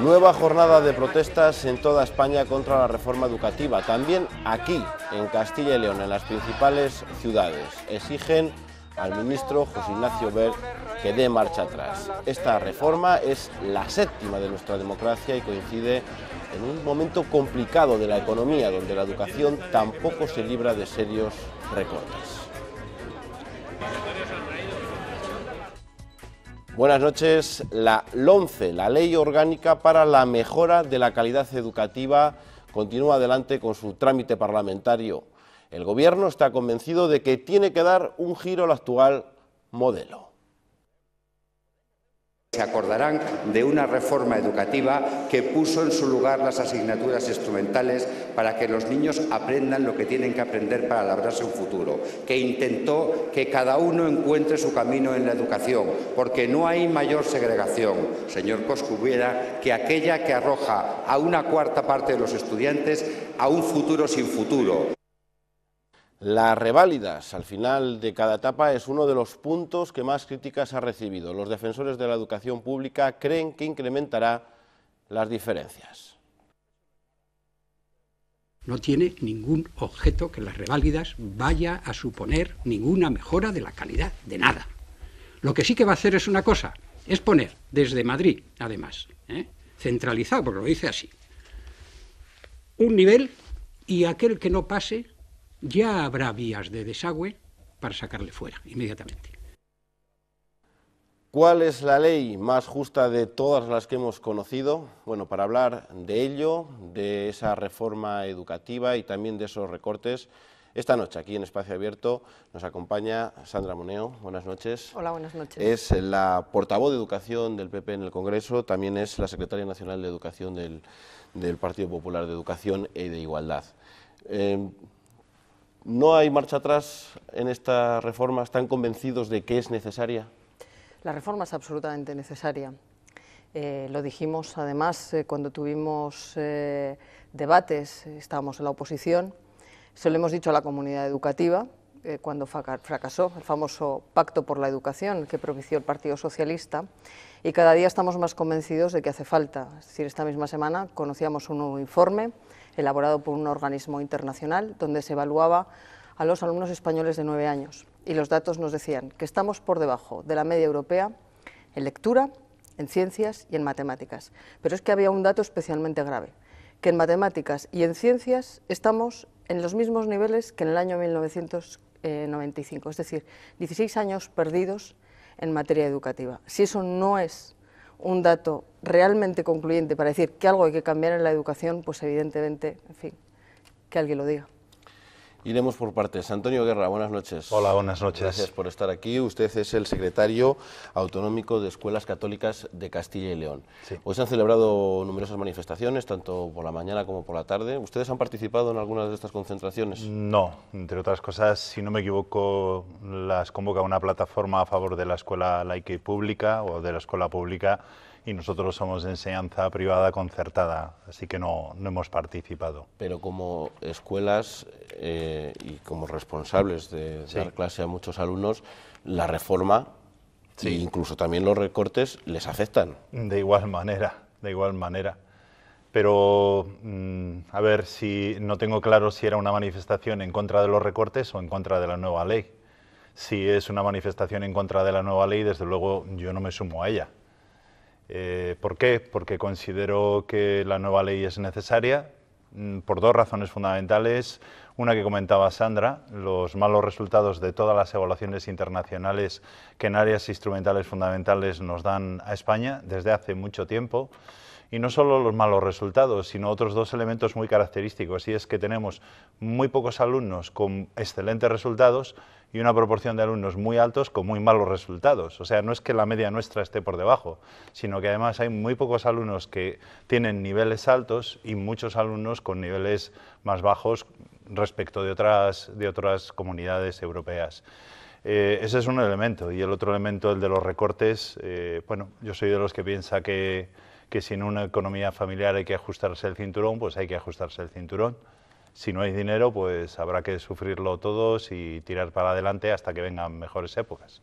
Nueva jornada de protestas en toda España contra la reforma educativa. También aquí, en Castilla y León, en las principales ciudades. Exigen al ministro José Ignacio Ver que dé marcha atrás. Esta reforma es la séptima de nuestra democracia y coincide en un momento complicado de la economía, donde la educación tampoco se libra de serios recortes. Buenas noches. La LONCE, la Ley Orgánica para la Mejora de la Calidad Educativa, continúa adelante con su trámite parlamentario. El Gobierno está convencido de que tiene que dar un giro al actual modelo. Se acordarán de una reforma educativa que puso en su lugar las asignaturas instrumentales para que los niños aprendan lo que tienen que aprender para labrarse un futuro, que intentó que cada uno encuentre su camino en la educación, porque no hay mayor segregación, señor Coscubiera, que aquella que arroja a una cuarta parte de los estudiantes a un futuro sin futuro. Las reválidas al final de cada etapa es uno de los puntos que más críticas ha recibido. Los defensores de la educación pública creen que incrementará las diferencias. No tiene ningún objeto que las reválidas vaya a suponer ninguna mejora de la calidad, de nada. Lo que sí que va a hacer es una cosa, es poner desde Madrid, además, ¿eh? centralizado, porque lo dice así, un nivel y aquel que no pase ya habrá vías de desagüe para sacarle fuera inmediatamente. ¿Cuál es la ley más justa de todas las que hemos conocido? Bueno, para hablar de ello, de esa reforma educativa y también de esos recortes, esta noche aquí en Espacio Abierto nos acompaña Sandra Moneo. Buenas noches. Hola, buenas noches. Es la portavoz de Educación del PP en el Congreso, también es la secretaria nacional de Educación del, Partido Popular de Educación e de Igualdad. Eh, ¿No hay marcha atrás en esta reforma? ¿Están convencidos de que es necesaria? La reforma es absolutamente necesaria. Eh, lo dijimos además eh, cuando tuvimos eh, debates, estábamos en la oposición, se lo hemos dicho a la comunidad educativa cuando fracasó el famoso pacto por la educación que propició el Partido Socialista y cada día estamos más convencidos de que hace falta. Es decir, esta misma semana conocíamos un nuevo informe elaborado por un organismo internacional donde se evaluaba a los alumnos españoles de nueve años y los datos nos decían que estamos por debajo de la media europea en lectura, en ciencias y en matemáticas. Pero es que había un dato especialmente grave, que en matemáticas y en ciencias estamos en los mismos niveles que en el año 1995, es decir, 16 años perdidos en materia educativa. Si eso no es un dato realmente concluyente para decir que algo hay que cambiar en la educación, pues evidentemente, en fin, que alguien lo diga. Iremos por partes. Antonio Guerra, buenas noches. Hola, buenas noches. Gracias por estar aquí. Usted es el secretario autonómico de Escuelas Católicas de Castilla y León. Hoy se han celebrado numerosas manifestaciones, tanto por la mañana como por la tarde. ¿Ustedes han participado en algunas de estas concentraciones? No, entre otras cosas, si no me equivoco, las convoca una plataforma a favor de la escuela laica y pública o de la escuela pública y nosotros somos de enseñanza privada concertada, así que no, hemos participado. Pero como escuelas eh, y como responsables de dar clase a muchos alumnos, la reforma e incluso también los recortes les afectan. De igual manera, de igual manera. Pero, mm, a ver, si no tengo claro si era una manifestación en contra de los recortes o en contra de la nueva ley. Si es una manifestación en contra de la nueva ley, desde luego yo no me sumo a ella. Eh, ¿Por qué? Porque considero que la nueva ley es necesaria mm, por dos razones fundamentales. Una que comentaba Sandra, los malos resultados de todas las evaluaciones internacionales que en áreas instrumentales fundamentales nos dan a España desde hace mucho tiempo. Y no solo los malos resultados, sino otros dos elementos muy característicos, y es que tenemos muy pocos alumnos con excelentes resultados y una proporción de alumnos muy altos con muy malos resultados. O sea, no es que la media nuestra esté por debajo, sino que además hay muy pocos alumnos que tienen niveles altos y muchos alumnos con niveles más bajos respecto de otras, de otras comunidades europeas. Eh, ese es un elemento. Y el otro elemento, el de los recortes, eh, bueno, yo soy de los que piensa que que si en una economía familiar hay que ajustarse el cinturón, pues hay que ajustarse el cinturón. Si no hay dinero, pues habrá que sufrirlo todos y tirar para adelante hasta que vengan mejores épocas.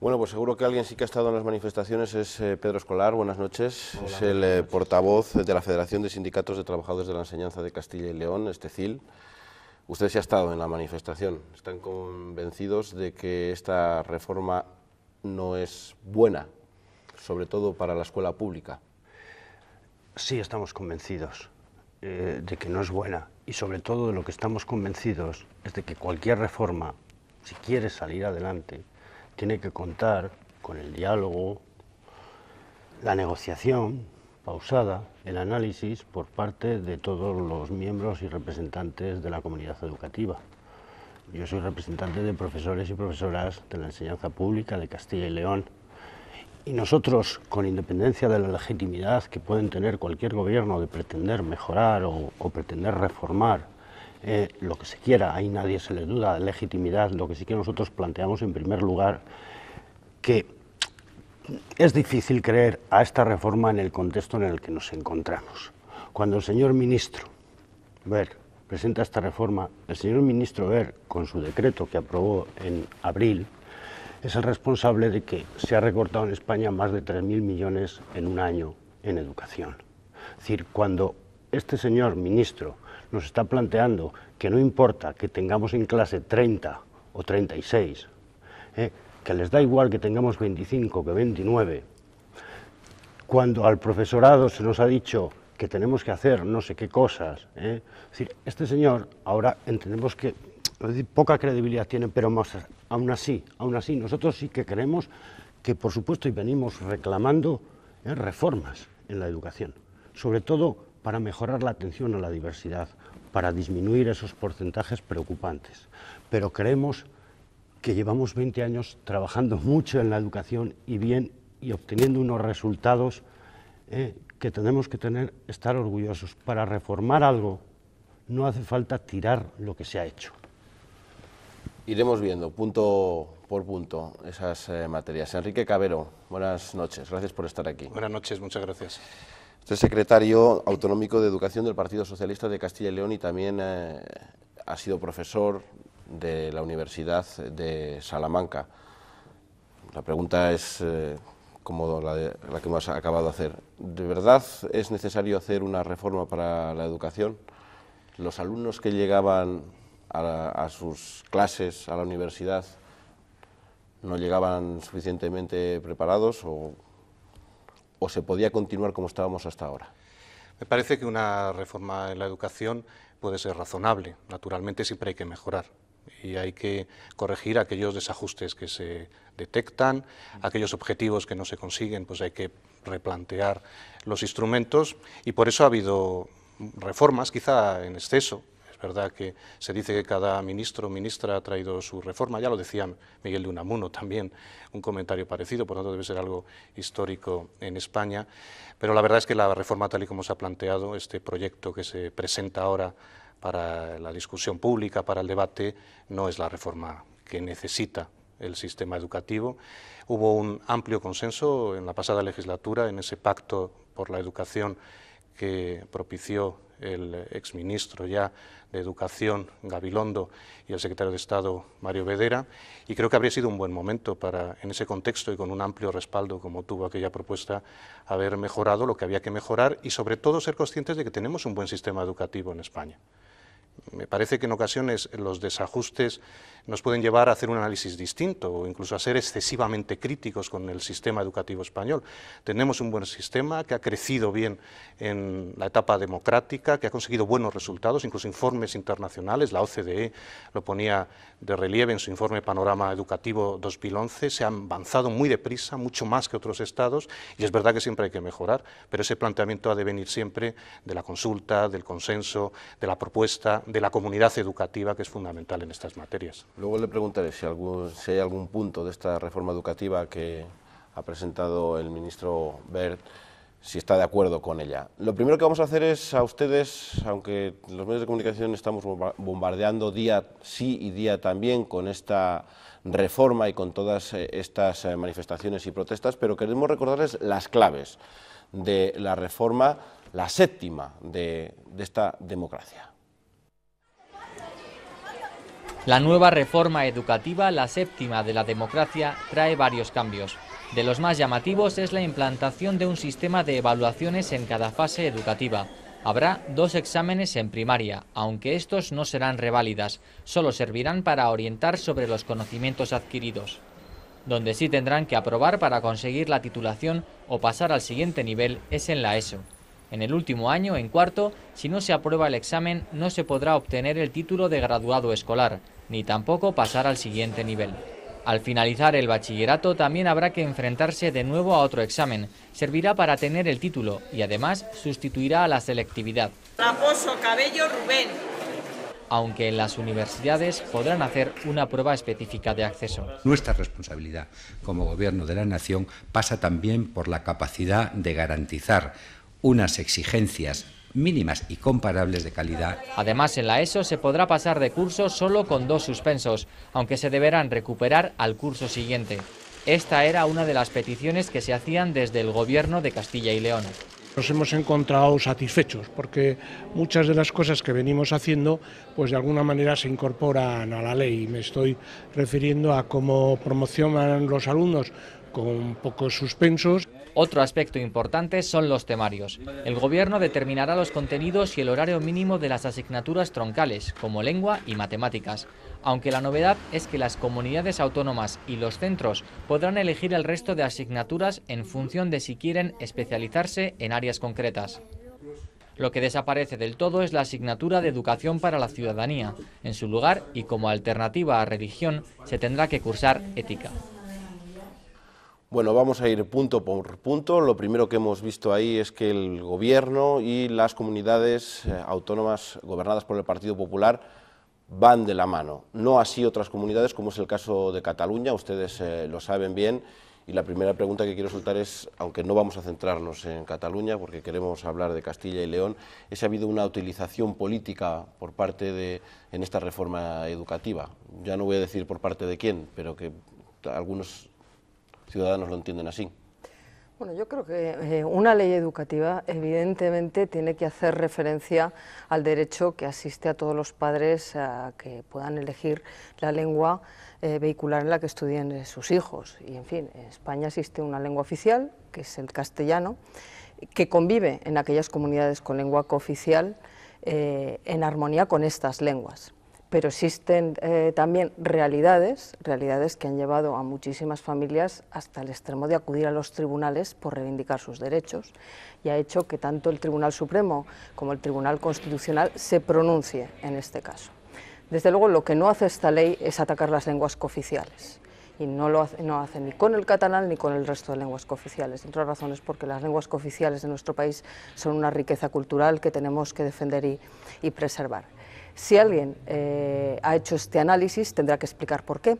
Bueno, pues seguro que alguien sí que ha estado en las manifestaciones es eh, Pedro Escolar, buenas noches, es el eh, portavoz de la Federación de Sindicatos de Trabajadores de la Enseñanza de Castilla y León, Estecil. Usted sí ha estado en la manifestación, están convencidos de que esta reforma no es buena sobre todo para la escuela pública? Sí, estamos convencidos eh, de que no es buena y sobre todo de lo que estamos convencidos es de que cualquier reforma, si quiere salir adelante, tiene que contar con el diálogo, la negociación pausada, el análisis por parte de todos los miembros y representantes de la comunidad educativa. Yo soy representante de profesores y profesoras de la enseñanza pública de Castilla y León y nosotros, con independencia de la legitimidad que pueden tener cualquier gobierno de pretender mejorar o, pretender reformar eh, lo que se quiera, ahí nadie se le duda de legitimidad, lo que sí que nosotros planteamos en primer lugar, que es difícil creer a esta reforma en el contexto en el que nos encontramos. Cuando el señor ministro Ver presenta esta reforma, el señor ministro Ver, con su decreto que aprobó en abril, es el responsable de que se ha recortado en España más de 3.000 millones en un año en educación. Es decir, cuando este señor ministro nos está planteando que no importa que tengamos en clase 30 o 36, ¿eh? que les da igual que tengamos 25 que 29, cuando al profesorado se nos ha dicho que tenemos que hacer no sé qué cosas, ¿eh? es decir, este señor ahora entendemos que poca credibilidad tienen, pero más, aún así, así, nosotros sí que creemos que, por supuesto, y venimos reclamando ¿eh? reformas en la educación, sobre todo para mejorar la atención a la diversidad, para disminuir esos porcentajes preocupantes. Pero creemos que llevamos 20 años trabajando mucho en la educación y bien y obteniendo unos resultados ¿eh? que tenemos que tener, estar orgullosos. Para reformar algo no hace falta tirar lo que se ha hecho. Iremos viendo punto por punto esas eh, materias. Enrique Cabero, buenas noches, gracias por estar aquí. Buenas noches, muchas gracias. Usted es secretario autonómico de Educación del Partido Socialista de Castilla y León y también eh, ha sido profesor de la Universidad de Salamanca. La pregunta es eh, como la, la que hemos acabado de hacer. ¿De verdad es necesario hacer una reforma para la educación? ¿Los alumnos que llegaban a, sus clases, a la universidad, no llegaban suficientemente preparados o se podía continuar como estábamos hasta ahora. Me parece que una reforma en la educación puede ser razonable. Naturalmente siempre hay que mejorar y hay que corregir aquellos desajustes que se detectan, aquellos objetivos que no se consiguen, pues hay que replantear los instrumentos y por eso ha habido reformas, quizá en exceso, es verdad que se dice que cada ministro o ministra ha traído su reforma, ya lo decía Miguel de Unamuno también, un comentario parecido, por lo tanto debe ser algo histórico en España, pero la verdad es que la reforma tal y como se ha planteado, este proyecto que se presenta ahora para la discusión pública, para el debate, no es la reforma que necesita el sistema educativo. Hubo un amplio consenso en la pasada legislatura, en ese pacto por la educación que propició el exministro ya de Educación, Gabilondo, y el secretario de Estado, Mario Vedera, y creo que habría sido un buen momento para, en ese contexto y con un amplio respaldo como tuvo aquella propuesta, haber mejorado lo que había que mejorar y sobre todo ser conscientes de que tenemos un buen sistema educativo en España. Me parece que en ocasiones los desajustes nos pueden llevar a hacer un análisis distinto o incluso a ser excesivamente críticos con el sistema educativo español. Tenemos un buen sistema que ha crecido bien en la etapa democrática, que ha conseguido buenos resultados, incluso informes internacionales, la OCDE lo ponía de relieve en su informe Panorama Educativo 2011, se ha avanzado muy deprisa, mucho más que otros estados, y es verdad que siempre hay que mejorar, pero ese planteamiento ha de venir siempre de la consulta, del consenso, de la propuesta, de la comunidad educativa, que es fundamental en estas materias. Luego le preguntaré si, si hay algún punto de esta reforma educativa que ha presentado el ministro Bert, si está de acuerdo con ella. Lo primero que vamos a hacer es a ustedes, aunque los medios de comunicación estamos bombardeando día sí y día también con esta reforma y con todas eh, estas eh, manifestaciones y protestas, pero queremos recordarles las claves de la reforma, la séptima de esta democracia. La nueva reforma educativa, la séptima de la democracia, trae varios cambios. De los más llamativos es la implantación de un sistema de evaluaciones en cada fase educativa. Habrá dos exámenes en primaria, aunque estos no serán reválidas, solo servirán para orientar sobre los conocimientos adquiridos donde sí tendrán que aprobar para conseguir la titulación o pasar al siguiente nivel es en la ESO. En el último año, en cuarto, si no se aprueba el examen, no se podrá obtener el título de graduado escolar, ni tampoco pasar al siguiente nivel. Al finalizar el bachillerato también habrá que enfrentarse de nuevo a otro examen. Servirá para tener el título y además sustituirá a la selectividad. Raposo, Cabello, Rubén. Aunque en las universidades podrán hacer una prueba específica de acceso. Nuestra responsabilidad como Gobierno de la Nación pasa también por la capacidad de garantizar unas exigencias mínimas y comparables de calidad. Además, en la ESO se podrá pasar de curso solo con dos suspensos, aunque se deberán recuperar al curso siguiente. Esta era una de las peticiones que se hacían desde el Gobierno de Castilla y León. Nos hemos encontrado satisfechos porque muchas de las cosas que venimos haciendo pues de alguna manera se incorporan a la ley. Me estoy refiriendo a cómo promocionan los alumnos con pocos suspensos. Otro aspecto importante son los temarios. El Gobierno determinará los contenidos y el horario mínimo de las asignaturas troncales, como lengua y matemáticas, aunque la novedad es que las comunidades autónomas y los centros podrán elegir el resto de asignaturas en función de si quieren especializarse en áreas concretas. Lo que desaparece del todo es la asignatura de Educación para la Ciudadanía. En su lugar, y como alternativa a religión, se tendrá que cursar Ética. Bueno, vamos a ir punto por punto. Lo primero que hemos visto ahí es que el Gobierno y las comunidades eh, autónomas gobernadas por el Partido Popular van de la mano. No así otras comunidades, como es el caso de Cataluña, ustedes eh, lo saben bien. Y la primera pregunta que quiero soltar es, aunque no vamos a centrarnos en Cataluña, porque queremos hablar de Castilla y León, ¿es ha habido una utilización política por parte de, en esta reforma educativa? Ya no voy a decir por parte de quién, pero que algunos ciudadanos lo entienden así. Bueno, yo creo que eh, una ley educativa evidentemente tiene que hacer referencia al derecho que asiste a todos los padres a que puedan elegir la lengua eh, vehicular en la que estudien eh, sus hijos. Y en fin, en España existe una lengua oficial, que es el castellano, que convive en aquellas comunidades con lengua cooficial en armonía con estas lenguas pero existen eh, también realidades, realidades que han llevado a muchísimas familias hasta el extremo de acudir a los tribunales por reivindicar sus derechos y ha hecho que tanto el Tribunal Supremo como el Tribunal Constitucional se pronuncie en este caso. Desde luego lo que no hace esta ley es atacar las lenguas cooficiales y no lo hace, ni con el catalán ni con el resto de lenguas cooficiales. Entre otras razones porque las lenguas cooficiales de nuestro país son una riqueza cultural que tenemos que defender y preservar. Si alguien eh, ha hecho este análisis, tendrá que explicar por qué,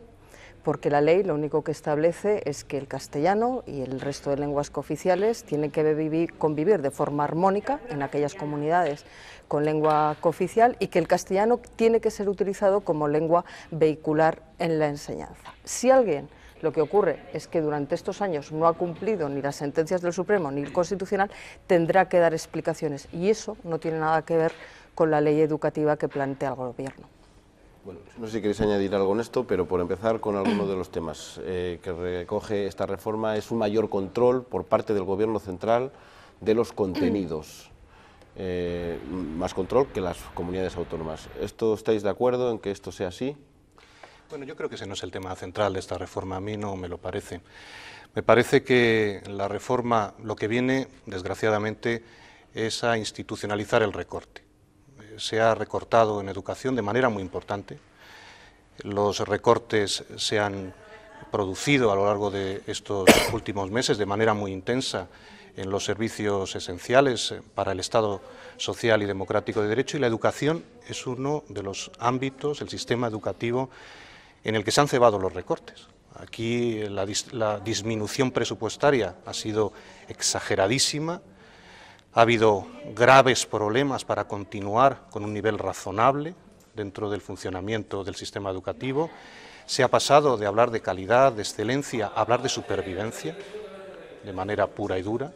porque la ley lo único que establece es que el castellano y el resto de lenguas cooficiales tienen que vivir, convivir de forma armónica en aquellas comunidades con lengua cooficial y que el castellano tiene que ser utilizado como lengua vehicular en la enseñanza. Si alguien lo que ocurre es que durante estos años no ha cumplido ni las sentencias del Supremo ni el Constitucional, tendrá que dar explicaciones y eso no tiene nada que ver con la ley educativa que plantea el Gobierno. Bueno, no sé si queréis añadir algo en esto, pero por empezar con alguno de los temas eh, que recoge esta reforma es un mayor control por parte del Gobierno central de los contenidos. Eh, más control que las comunidades autónomas. ¿Esto estáis de acuerdo en que esto sea así? Bueno, yo creo que ese no es el tema central de esta reforma, a mí no me lo parece. Me parece que la reforma lo que viene, desgraciadamente, es a institucionalizar el recorte se ha recortado en educación de manera muy importante. Los recortes se han producido a lo largo de estos últimos meses de manera muy intensa en los servicios esenciales eh, para el Estado social y democrático de derecho y la educación es uno de los ámbitos, el sistema educativo, en el que se han cebado los recortes. Aquí la, disminución presupuestaria ha sido exageradísima, ha habido graves problemas para continuar con un nivel razonable dentro del funcionamiento del sistema educativo. Se ha pasado de hablar de calidad, de excelencia, a hablar de supervivencia, de manera pura y dura.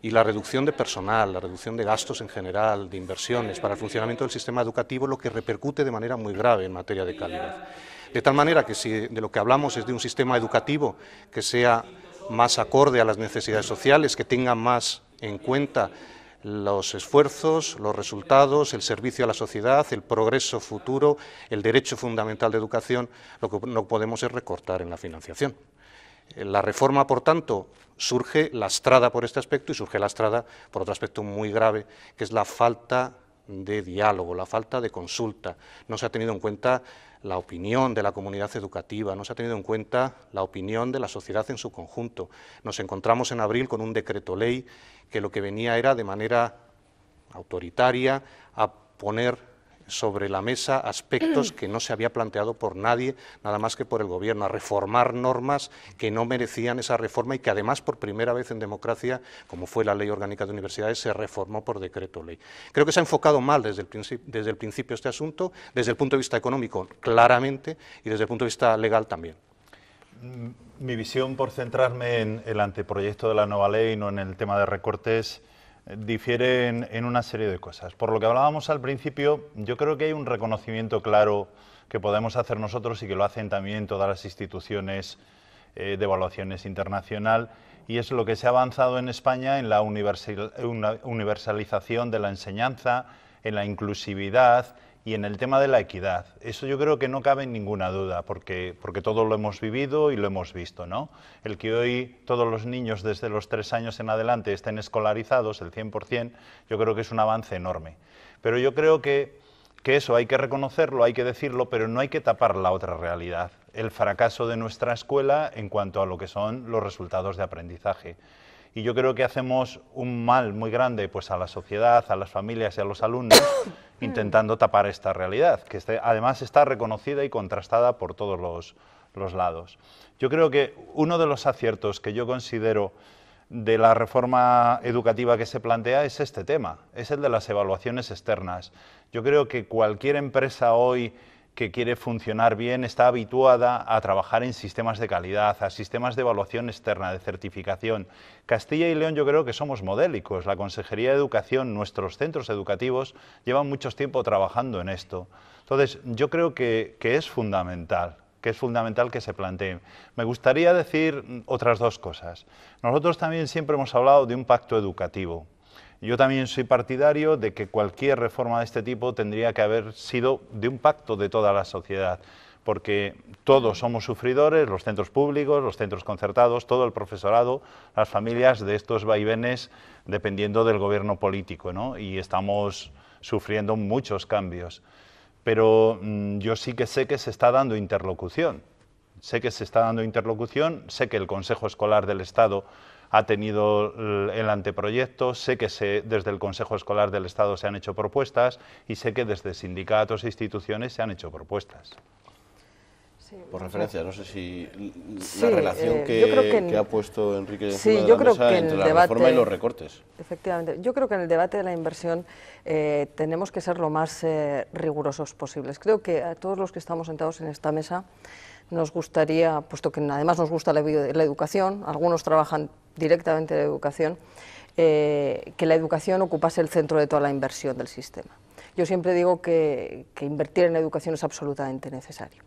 Y la reducción de personal, la reducción de gastos en general, de inversiones para el funcionamiento del sistema educativo, lo que repercute de manera muy grave en materia de calidad. De tal manera que si de lo que hablamos es de un sistema educativo que sea más acorde a las necesidades sociales, que tenga más en cuenta los esfuerzos, los resultados, el servicio a la sociedad, el progreso futuro, el derecho fundamental de educación, lo que no podemos es recortar en la financiación. La reforma, por tanto, surge lastrada por este aspecto y surge lastrada por otro aspecto muy grave, que es la falta de diálogo, la falta de consulta. No se ha tenido en cuenta la opinión de la comunidad educativa, no se ha tenido en cuenta la opinión de la sociedad en su conjunto. Nos encontramos en abril con un decreto ley que lo que venía era de manera autoritaria a poner sobre la mesa aspectos que no se había planteado por nadie, nada más que por el Gobierno, a reformar normas que no merecían esa reforma y que además por primera vez en democracia, como fue la Ley Orgánica de Universidades, se reformó por decreto ley. Creo que se ha enfocado mal desde el, desde el principio este asunto, desde el punto de vista económico claramente y desde el punto de vista legal también mm, mi visión por centrarme en el anteproyecto de la nueva ley, no en el tema de recortes, difieren en una serie de cosas. Por lo que hablábamos al principio, yo creo que hay un reconocimiento claro que podemos hacer nosotros y que lo hacen también todas las instituciones eh, de evaluaciones internacional, y es lo que se ha avanzado en España en la universalización de la enseñanza, en la inclusividad, y en el tema de la equidad, eso yo creo que no cabe ninguna duda, porque, porque lo hemos vivido y lo hemos visto. ¿no? El que hoy todos los niños desde los tres años en adelante estén escolarizados, el 100%, yo creo que es un avance enorme. Pero yo creo que eso hay que reconocerlo, hay que decirlo, pero no hay que tapar la otra realidad, el fracaso de nuestra escuela en cuanto a lo que son los resultados de aprendizaje y yo creo que hacemos un mal muy grande pues, a la sociedad, a las familias y a los alumnos intentando tapar esta realidad, que además está reconocida y contrastada por todos los, los lados. Yo creo que uno de los aciertos que yo considero de la reforma educativa que se plantea es este tema, es el de las evaluaciones externas. Yo creo que cualquier empresa hoy que quiere funcionar bien está habituada a trabajar en sistemas de calidad, a sistemas de evaluación externa, de certificación. Castilla y León yo creo que somos modélicos. La Consejería de Educación, nuestros centros educativos llevan mucho tiempo trabajando en esto. Entonces, yo creo que, es fundamental que es fundamental que se planteen. Me gustaría decir otras dos cosas. Nosotros también siempre hemos hablado de un pacto educativo. Yo también soy partidario de que cualquier reforma de este tipo tendría que haber sido de un pacto de toda la sociedad porque todos somos sufridores, los centros públicos, los centros concertados, todo el profesorado, las familias de estos vaivenes dependiendo del gobierno político, ¿no? Y estamos sufriendo muchos cambios. Pero mm, yo sí que sé que se está dando interlocución, sé que se está dando interlocución, sé que el Consejo Escolar del Estado ha tenido el anteproyecto, sé que se, desde el Consejo Escolar del Estado se han hecho propuestas y sé que desde sindicatos e instituciones se han hecho propuestas. Por referencia, no sé si la eh, relación que, ha puesto Enrique sí, yo creo que en la debate, reforma los recortes. Efectivamente, yo creo que en el debate de la inversión eh, tenemos que ser lo más eh, rigurosos posibles. Creo que a todos los que estamos sentados en esta mesa nos gustaría, puesto que además nos gusta la, educación, algunos trabajan directamente en la educación, eh, que la educación ocupase el centro de toda la inversión del sistema. Yo siempre digo que, invertir en educación es absolutamente necesario.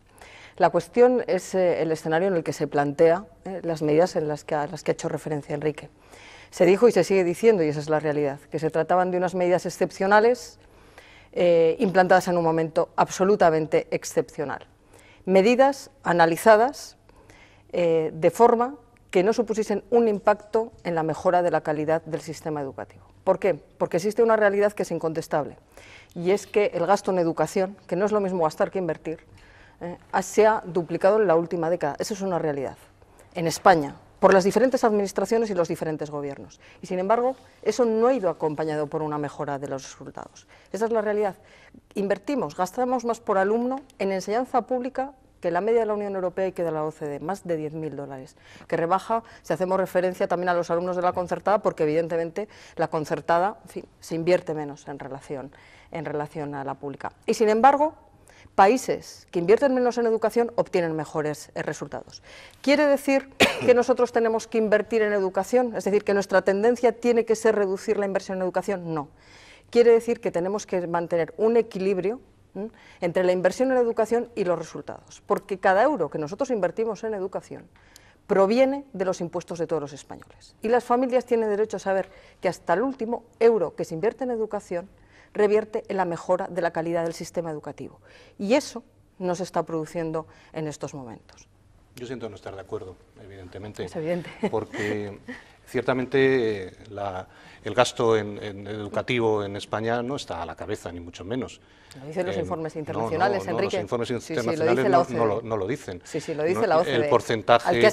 La cuestión es eh, el escenario en el que se plantea eh, las medidas en las que, a las que ha hecho referencia Enrique. Se dijo y se sigue diciendo, y esa es la realidad, que se trataban de unas medidas excepcionales implantadas en un momento absolutamente excepcional medidas analizadas eh, de forma que no supusiesen un impacto en la mejora de la calidad del sistema educativo. ¿Por qué? Porque existe una realidad que es incontestable y es que el gasto en educación, que no es lo mismo gastar que invertir, eh, se ha duplicado en la última década. Eso es una realidad. En España, por las diferentes administraciones y los diferentes gobiernos. Y sin embargo, eso no ha ido acompañado por una mejora de los resultados. Esa es la realidad. Invertimos, gastamos más por alumno en enseñanza pública que la media de la Unión Europea y que de la OCDE, más de 10.000 dólares, que rebaja, si hacemos referencia también a los alumnos de la concertada, porque evidentemente la concertada se invierte menos en relación, en relación a la pública. Y sin embargo, países que invierten menos en educación obtienen mejores eh, resultados. ¿Quiere decir que nosotros tenemos que invertir en educación? Es decir, que nuestra tendencia tiene que ser reducir la inversión en educación. No. Quiere decir que tenemos que mantener un equilibrio entre la inversión en educación y los resultados. Porque cada euro que nosotros invertimos en educación proviene de los impuestos de todos los españoles. Y las familias tienen derecho a saber que hasta el último euro que se invierte en educación revierte en la mejora de la calidad del sistema educativo. Y eso no se está produciendo en estos momentos. Yo siento no estar de acuerdo, evidentemente. Es evidente. Porque Ciertamente eh, el gasto en, educativo en España no está a la cabeza, ni mucho menos. Lo dicen los informes internacionales, Enrique. informes internacionales lo no, lo, dicen. Sí, sí, lo dice la OCDE. El porcentaje,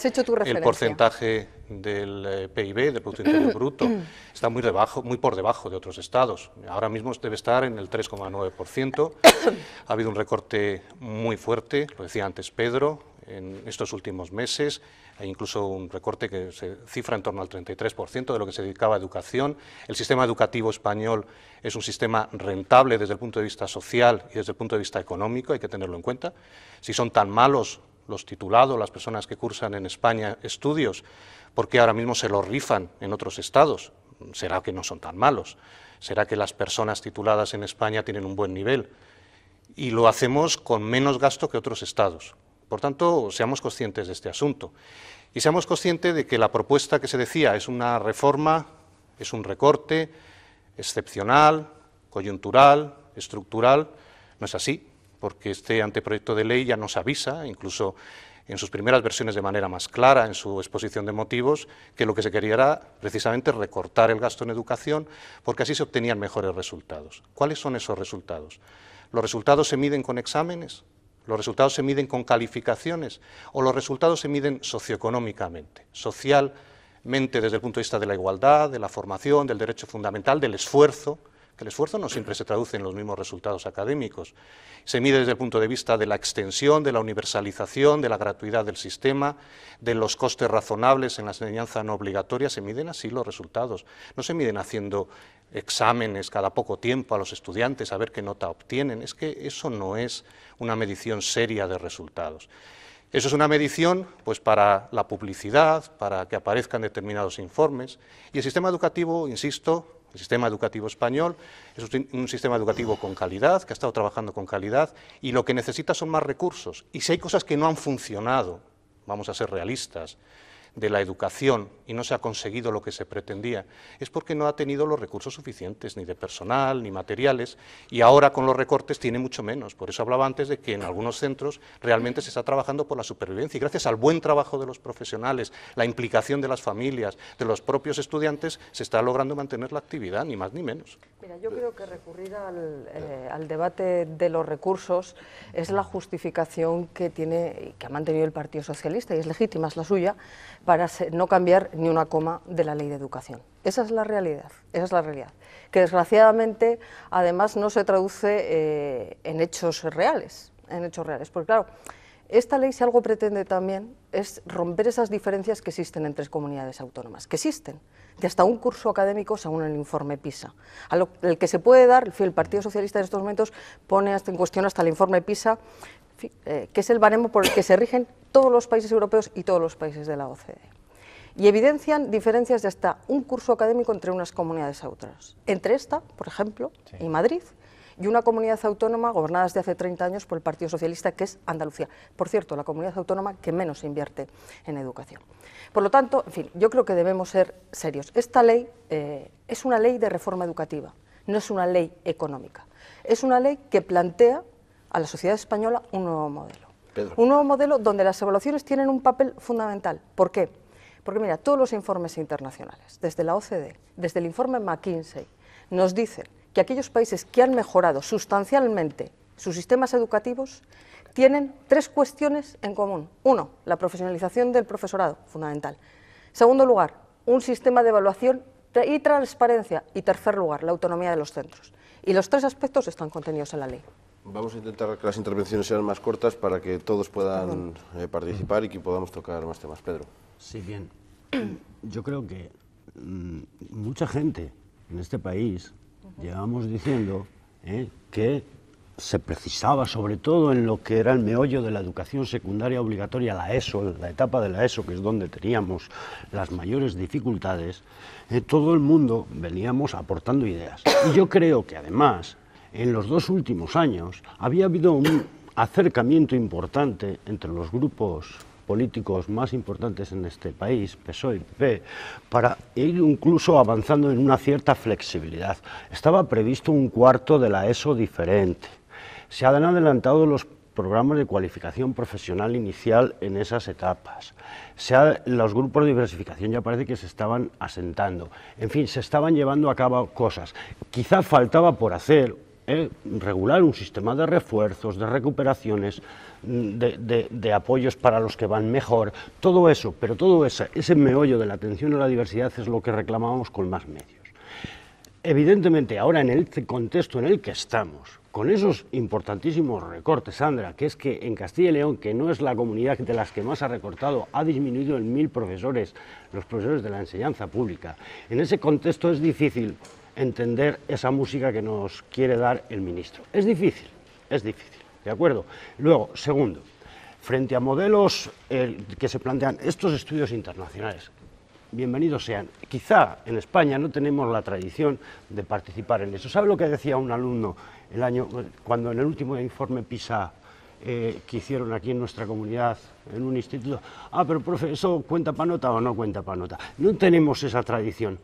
El porcentaje del eh, PIB, del Producto Interior Bruto, está muy, debajo, muy por debajo de otros estados. Ahora mismo debe estar en el 3,9%. ha habido un recorte muy fuerte, lo decía antes Pedro, en estos últimos meses. Hay incluso un recorte que se cifra en torno al 33% de lo que se dedicaba a educación. El sistema educativo español es un sistema rentable desde el punto de vista social y desde el punto de vista económico, hay que tenerlo en cuenta. Si son tan malos los titulados, las personas que cursan en España estudios, ¿por qué ahora mismo se los rifan en otros estados? ¿Será que no son tan malos? ¿Será que las personas tituladas en España tienen un buen nivel? Y lo hacemos con menos gasto que otros estados. Por tanto, seamos conscientes de este asunto y seamos conscientes de que la propuesta que se decía es una reforma, es un recorte excepcional, coyuntural, estructural, no es así, porque este anteproyecto de ley ya nos avisa, incluso en sus primeras versiones de manera más clara, en su exposición de motivos, que lo que se quería era precisamente recortar el gasto en educación, porque así se obtenían mejores resultados. ¿Cuáles son esos resultados? Los resultados se miden con exámenes, los resultados se miden con calificaciones o los resultados se miden socioeconómicamente, socialmente desde el punto de vista de la igualdad, de la formación, del derecho fundamental, del esfuerzo, el esfuerzo no siempre se traduce en los mismos resultados académicos. Se mide desde el punto de vista de la extensión, de la universalización, de la gratuidad del sistema, de los costes razonables en la enseñanza no obligatoria, se miden así los resultados. No se miden haciendo exámenes cada poco tiempo a los estudiantes a ver qué nota obtienen. Es que eso no es una medición seria de resultados. Eso es una medición pues, para la publicidad, para que aparezcan determinados informes. Y el sistema educativo, insisto, el sistema educativo español es un sistema educativo con calidad, que ha estado trabajando con calidad, y lo que necesita son más recursos. Y si hay cosas que no han funcionado, vamos a ser realistas, de la educación y no se ha conseguido lo que se pretendía, es porque no ha tenido los recursos suficientes, ni de personal, ni materiales, y ahora con los recortes tiene mucho menos. Por eso hablaba antes de que en algunos centros realmente se está trabajando por la supervivencia, y gracias al buen trabajo de los profesionales, la implicación de las familias, de los propios estudiantes, se está logrando mantener la actividad, ni más ni menos. Mira, yo creo que recurrir al, eh, debate de los recursos es la justificación que tiene, que ha mantenido el Partido Socialista, y es legítima, es la suya, para no cambiar ni una coma de la ley de educación. Esa es la realidad, esa es la realidad, que desgraciadamente además no se traduce eh, en hechos reales, en hechos reales, porque claro, esta ley si algo pretende también es romper esas diferencias que existen entre comunidades autónomas, que existen, de hasta un curso académico según el informe PISA. al el que se puede dar, el Partido Socialista en estos momentos pone en cuestión hasta el informe PISA, eh, que es el baremo por el que se rigen todos los países europeos y todos los países de la OCDE y evidencian diferencias de hasta un curso académico entre unas comunidades a otras. Entre esta, por ejemplo, y Madrid, y una comunidad autónoma gobernada desde hace 30 años por el Partido Socialista, que es Andalucía. Por cierto, la comunidad autónoma que menos invierte en educación. Por lo tanto, en fin, yo creo que debemos ser serios. Esta ley eh, es una ley de reforma educativa, no es una ley económica. Es una ley que plantea a la sociedad española un nuevo modelo. Un nuevo modelo donde las evaluaciones tienen un papel fundamental. ¿Por qué? Porque mira, todos los informes internacionales, desde la OCDE, desde el informe McKinsey, nos dicen que aquellos países que han mejorado sustancialmente sus sistemas educativos tienen tres cuestiones en común. Uno, la profesionalización del profesorado, fundamental. Segundo lugar, un sistema de evaluación y transparencia. Y tercer lugar, la autonomía de los centros. Y los tres aspectos están contenidos en la ley. Vamos a intentar que las intervenciones sean más cortas para que todos puedan eh, participar y que podamos tocar más temas. Pedro. Sí, bien. Yo creo que mm, mucha gente en este país llevamos diciendo ¿eh? que se precisaba, sobre todo en lo que era el meollo de la educación secundaria obligatoria, la ESO, la etapa de la ESO, que es donde teníamos las mayores dificultades, eh, todo el mundo veníamos aportando ideas. Y yo creo que además, en los dos últimos años, había habido un acercamiento importante entre los grupos políticos más importantes en este país, PSOE y PP, para ir incluso avanzando en una cierta flexibilidad. Estaba previsto un cuarto de la ESO diferente. Se han adelantado los programas de cualificación profesional inicial en esas etapas. Se los grupos de diversificación ya parece que se estaban asentando. En fin, se estaban llevando a cabo cosas. Quizá faltaba por hacer ¿eh? regular un sistema de refuerzos, de recuperaciones, mm, de, apoyos para los que van mejor, todo eso, pero todo ese, ese meollo de la atención a la diversidad es lo que reclamamos con más medios. Evidentemente, ahora en el contexto en el que estamos, con esos importantísimos recortes, Sandra, que es que en Castilla y León, que no es la comunidad de las que más ha recortado, ha disminuido en mil profesores, los profesores de la enseñanza pública. En ese contexto es difícil entender esa música que nos quiere dar el ministro. Es difícil, es difícil, ¿de acuerdo? Luego, segundo, frente a modelos eh, que se plantean estos estudios internacionales, bienvenidos sean. Quizá en España no tenemos la tradición de participar en eso. ¿Sabe lo que decía un alumno el año, cuando en el último informe PISA eh, que hicieron aquí en nuestra comunidad, en un instituto? Ah, pero profe, ¿eso cuenta para nota o no cuenta para nota? No tenemos esa tradición.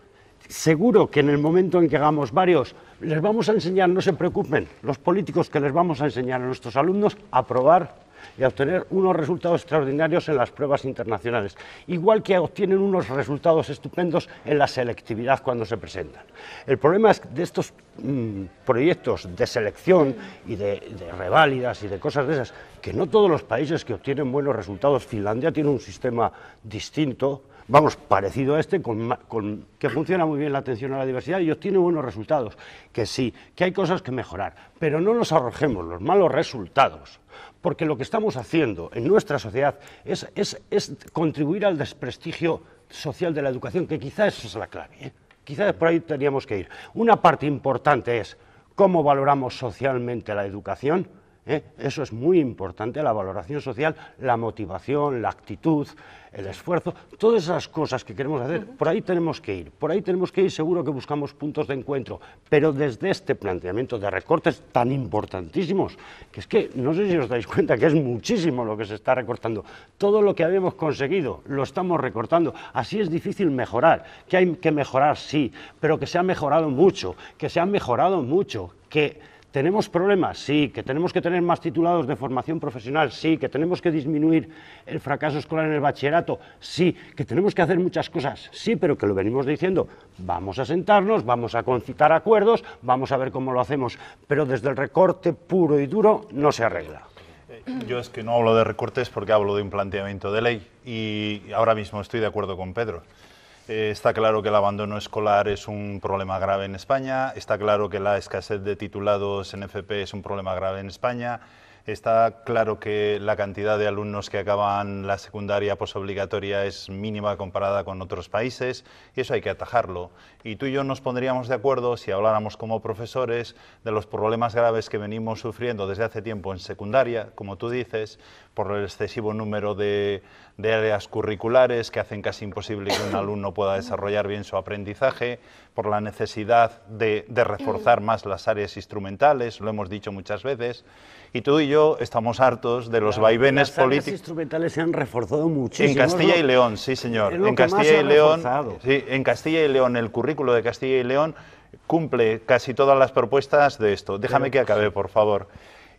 Seguro que en el momento en que hagamos varios, les vamos a enseñar, no se preocupen, los políticos que les vamos a enseñar a nuestros alumnos a probar y a obtener unos resultados extraordinarios en las pruebas internacionales, igual que obtienen unos resultados estupendos en la selectividad cuando se presentan. El problema es de estos mm, proyectos de selección y de, de, reválidas y de cosas de esas, que no todos los países que obtienen buenos resultados, Finlandia tiene un sistema distinto, vamos, parecido a este, con, que funciona muy bien la atención a la diversidad y obtiene buenos resultados, que sí, que hay cosas que mejorar, pero no nos arrojemos los malos resultados, porque lo que estamos haciendo en nuestra sociedad es, contribuir al desprestigio social de la educación, que quizás esa es la clave, ¿eh? quizás por ahí teníamos que ir. Una parte importante es cómo valoramos socialmente la educación, ¿eh? Eso es muy importante, la valoración social, la motivación, la actitud, el esfuerzo, todas esas cosas que queremos hacer, por ahí tenemos que ir, por ahí tenemos que ir, seguro que buscamos puntos de encuentro, pero desde este planteamiento de recortes tan importantísimos, que es que no sé si os dais cuenta que es muchísimo lo que se está recortando, todo lo que habíamos conseguido lo estamos recortando, así es difícil mejorar, que hay que mejorar sí, pero que se ha mejorado mucho, que se ha mejorado mucho, que ¿Tenemos problemas? Sí. ¿Que tenemos que tener más titulados de formación profesional? Sí. ¿Que tenemos que disminuir el fracaso escolar en el bachillerato? Sí. ¿Que tenemos que hacer muchas cosas? Sí, pero que lo venimos diciendo. Vamos a sentarnos, vamos a concitar acuerdos, vamos a ver cómo lo hacemos. Pero desde el recorte puro y duro no se arregla. Eh, yo es que no hablo de recortes porque hablo de un planteamiento de ley y ahora mismo estoy de acuerdo con Pedro. Eh, está claro que el abandono escolar es un problema grave en España, está claro que la escasez de titulados en FP es un problema grave en España, está claro que la cantidad de alumnos que acaban la secundaria posobligatoria es mínima comparada con otros países y eso hay que atajarlo. Y tú y yo nos pondríamos de acuerdo si habláramos como profesores de los problemas graves que venimos sufriendo desde hace tiempo en secundaria, como tú dices, por el excesivo número de, áreas curriculares que hacen casi imposible que un alumno pueda desarrollar bien su aprendizaje, por la necesidad de, reforzar mm. más las áreas instrumentales, lo hemos dicho muchas veces, y tú y yo estamos hartos de los vaivenes políticos. Las instrumentales se han reforzado muchísimo. En Castilla y León, sí, señor. En Castilla y León, sí, en Castilla y León, el currículo de Castilla y León cumple casi todas las propuestas de esto. Déjame que acabe, por favor.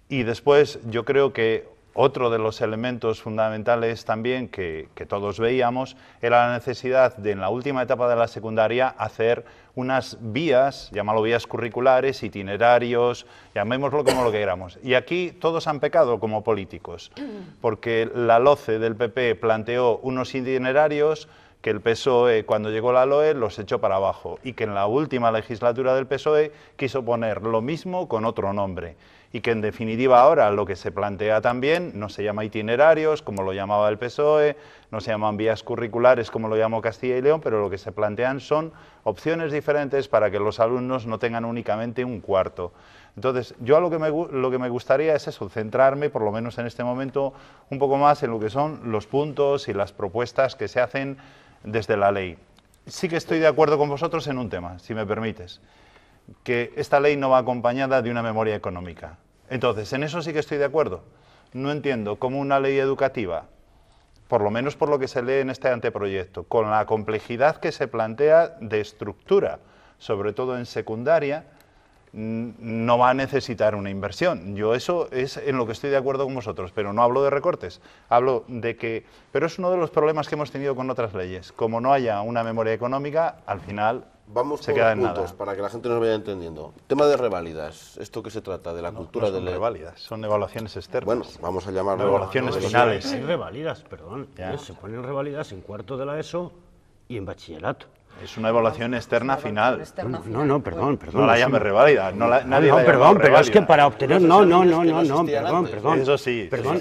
Y después yo creo que otro de los elementos fundamentales también que, todos veíamos era la necesidad de en la última etapa de la secundaria hacer unas vías, llamarlo vías curriculares, itinerarios, llamémoslo como lo que queramos. Y aquí todos han pecado como políticos, mm. porque la LOCE del PP planteó unos itinerarios que el PSOE, cuando llegó la LOE, los echó para abajo y que en la última legislatura del PSOE quiso poner lo mismo con otro nombre y que en definitiva ahora lo que se plantea también no se llama itinerarios, como lo llamaba el PSOE, no se llaman vías curriculares, como lo llamó Castilla y León, pero lo que se plantean son opciones diferentes para que los alumnos no tengan únicamente un cuarto. Entonces, yo lo que, me, lo que me gustaría es eso, centrarme, por lo menos en este momento, un poco más en lo que son los puntos y las propuestas que se hacen desde la ley. Sí que estoy de acuerdo con vosotros en un tema, si me permites, que esta ley no va acompañada de una memoria económica. Entonces, en eso sí que estoy de acuerdo. No entiendo cómo una ley educativa, por lo menos por lo que se lee en este anteproyecto, con la complejidad que se plantea de estructura, sobre todo en secundaria, no va a necesitar una inversión. Yo eso es en lo que estoy de acuerdo con vosotros, pero no hablo de recortes, hablo de que... Pero es uno de los problemas que hemos tenido con otras leyes. Como no haya una memoria económica, al final Vamos con puntos para que la gente nos vaya entendiendo. Tema de revalidas, ¿Esto que se trata? De la cultura de son de e-? reválidas. Son evaluaciones externas. Bueno, vamos a llamarlo. Evaluaciones finales. Hay reválidas, perdón. Se ponen revalidas en cuarto de la ESO y en bachillerato. Es una evaluación externa final. no, no, perdón, perdón. No la llame ah, reválida. No perdón, pero es que para obtener. No, no, no, no, perdón, perdón. Eso sí. Perdón,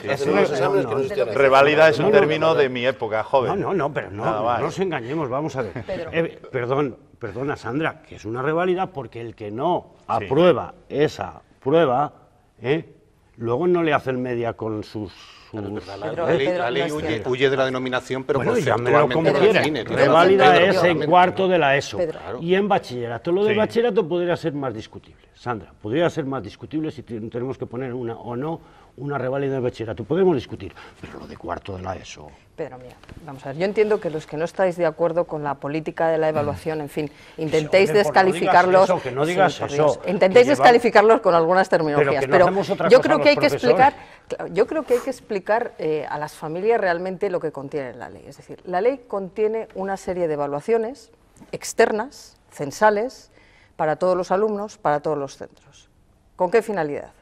Reválida es un término de mi época, joven. No, no, no, pero no, no nos engañemos, vamos a ver. Eh, perdón, perdona, Sandra, que es una reválida porque el que no aprueba esa prueba, ¿eh? luego no le hace el media con sus la, ley, huye, de la denominación, pero bueno, como quiera. Reválida es en cuarto de la ESO y en bachillerato. Lo de bachillerato podría ser más discutible, Sandra. Podría ser más discutible si tenemos que poner una o no una reválida de bachillerato. Podemos discutir, pero lo de cuarto de la ESO. Pedro, mira, vamos a ver, yo entiendo que los que no estáis de acuerdo con la política de la mm. evaluación, en fin, intentéis descalificarlos. intentéis descalificarlos con algunas terminologías, pero yo creo que hay que explicar yo creo que hay que explicar eh, a las familias realmente lo que contiene la ley. Es decir, la ley contiene una serie de evaluaciones externas, censales, para todos los alumnos, para todos los centros. ¿Con qué finalidad?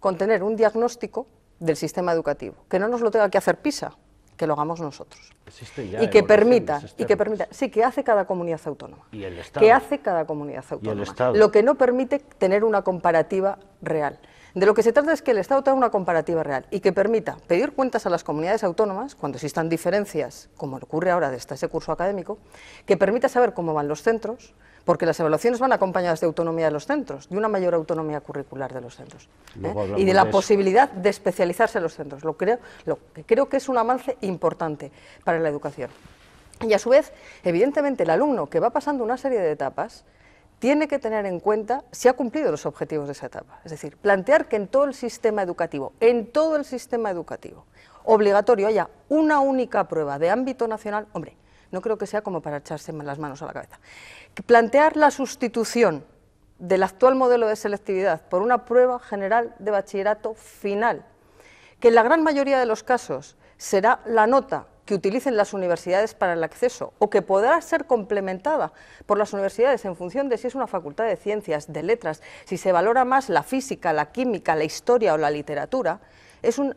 Con tener un diagnóstico del sistema educativo, que no nos lo tenga que hacer PISA, que lo hagamos nosotros. y que permita, y que sí, que hace cada comunidad autónoma. ¿Y el que hace cada comunidad autónoma. lo que no permite tener una comparativa real. De lo que se trata es que el Estado tenga una comparativa real y que permita pedir cuentas a las comunidades autónomas cuando existan diferencias, como ocurre ahora desde este- ese curso académico, que permita saber cómo van los centros, porque las evaluaciones van acompañadas de autonomía de los centros, de una mayor autonomía curricular de los centros y ¿eh? de la posibilidad de especializarse en los centros. Lo, creo, lo que creo que es un avance importante para la educación. Y a su vez, evidentemente, el alumno que va pasando una serie de etapas, tiene que tener en cuenta si ha cumplido los objetivos de esa etapa. Es decir, plantear que en todo el sistema educativo, en todo el sistema educativo, obligatorio haya una única prueba de ámbito nacional, hombre, no creo que sea como para echarse las manos a la cabeza. Plantear la sustitución del actual modelo de selectividad por una prueba general de bachillerato final, que en la gran mayoría de los casos será la nota que utilicen las universidades para el acceso o que podrá ser complementada por las universidades en función de si es una facultad de ciencias, de letras, si se valora más la física, la química, la historia o la literatura, es un,